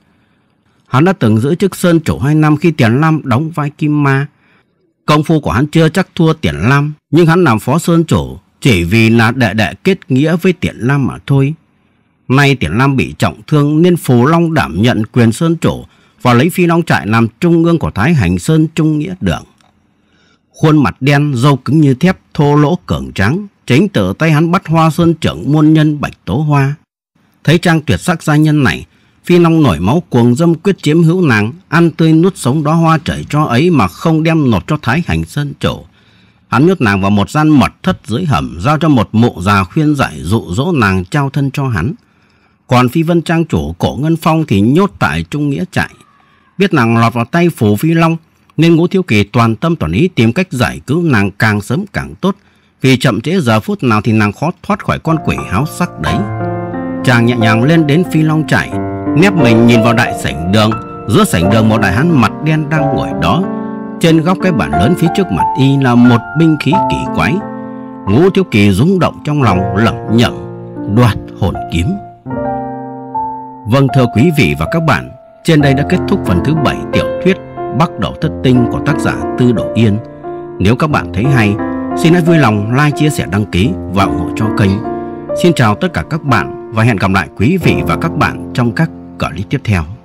Hắn đã từng giữ chức sơn chủ hai năm khi Tiền Lam đóng vai Kim Ma. Công phu của hắn chưa chắc thua Tiền Lam, nhưng hắn làm phó sơn chủ chỉ vì là đệ đệ kết nghĩa với Tiền Lam mà thôi. Nay Tiền Lam bị trọng thương nên Phù Long đảm nhận quyền Sơn chủ và lấy Phi Long Trại làm trung ương của Thái Hành Sơn Trung Nghĩa Đường. Khuôn mặt đen, dâu cứng như thép, thô lỗ cường trắng, chính từ tay hắn bắt hoa sơn trưởng muôn nhân Bạch Tố Hoa. Thấy trang tuyệt sắc gia nhân này, Phi Long nổi máu cuồng dâm quyết chiếm hữu nàng, ăn tươi nuốt sống đó hoa trời cho ấy mà không đem nộp cho Thái Hành Sơn Trổ. Hắn nhốt nàng vào một gian mật thất dưới hầm, giao cho một mụ già khuyên giải dụ dỗ nàng trao thân cho hắn. Còn Phi Vân Trang chủ cổ Ngân Phong thì nhốt tại Trung Nghĩa trại. Biết nàng lọt vào tay Phù Phi Long nên Ngũ Thiếu Kỳ toàn tâm toàn ý tìm cách giải cứu nàng càng sớm càng tốt. Vì chậm trễ giờ phút nào thì nàng khó thoát khỏi con quỷ háo sắc đấy. Chàng nhẹ nhàng lên đến Phi Long trại, nép mình nhìn vào đại sảnh đường. Giữa sảnh đường một đại hán mặt đen đang ngồi đó. Trên góc cái bản lớn phía trước mặt y là một binh khí kỳ quái. Ngũ Thiếu Kỳ rung động trong lòng lẩm nhẩm đoạt hồn kiếm. Vâng thưa quý vị và các bạn, trên đây đã kết thúc phần thứ 7 tiểu thuyết Bắc Đậu Thất Tinh của tác giả Tư Đỗ Yên. Nếu các bạn thấy hay, xin hãy vui lòng like, chia sẻ, đăng ký và ủng hộ cho kênh. Xin chào tất cả các bạn và hẹn gặp lại quý vị và các bạn trong các clip tiếp theo.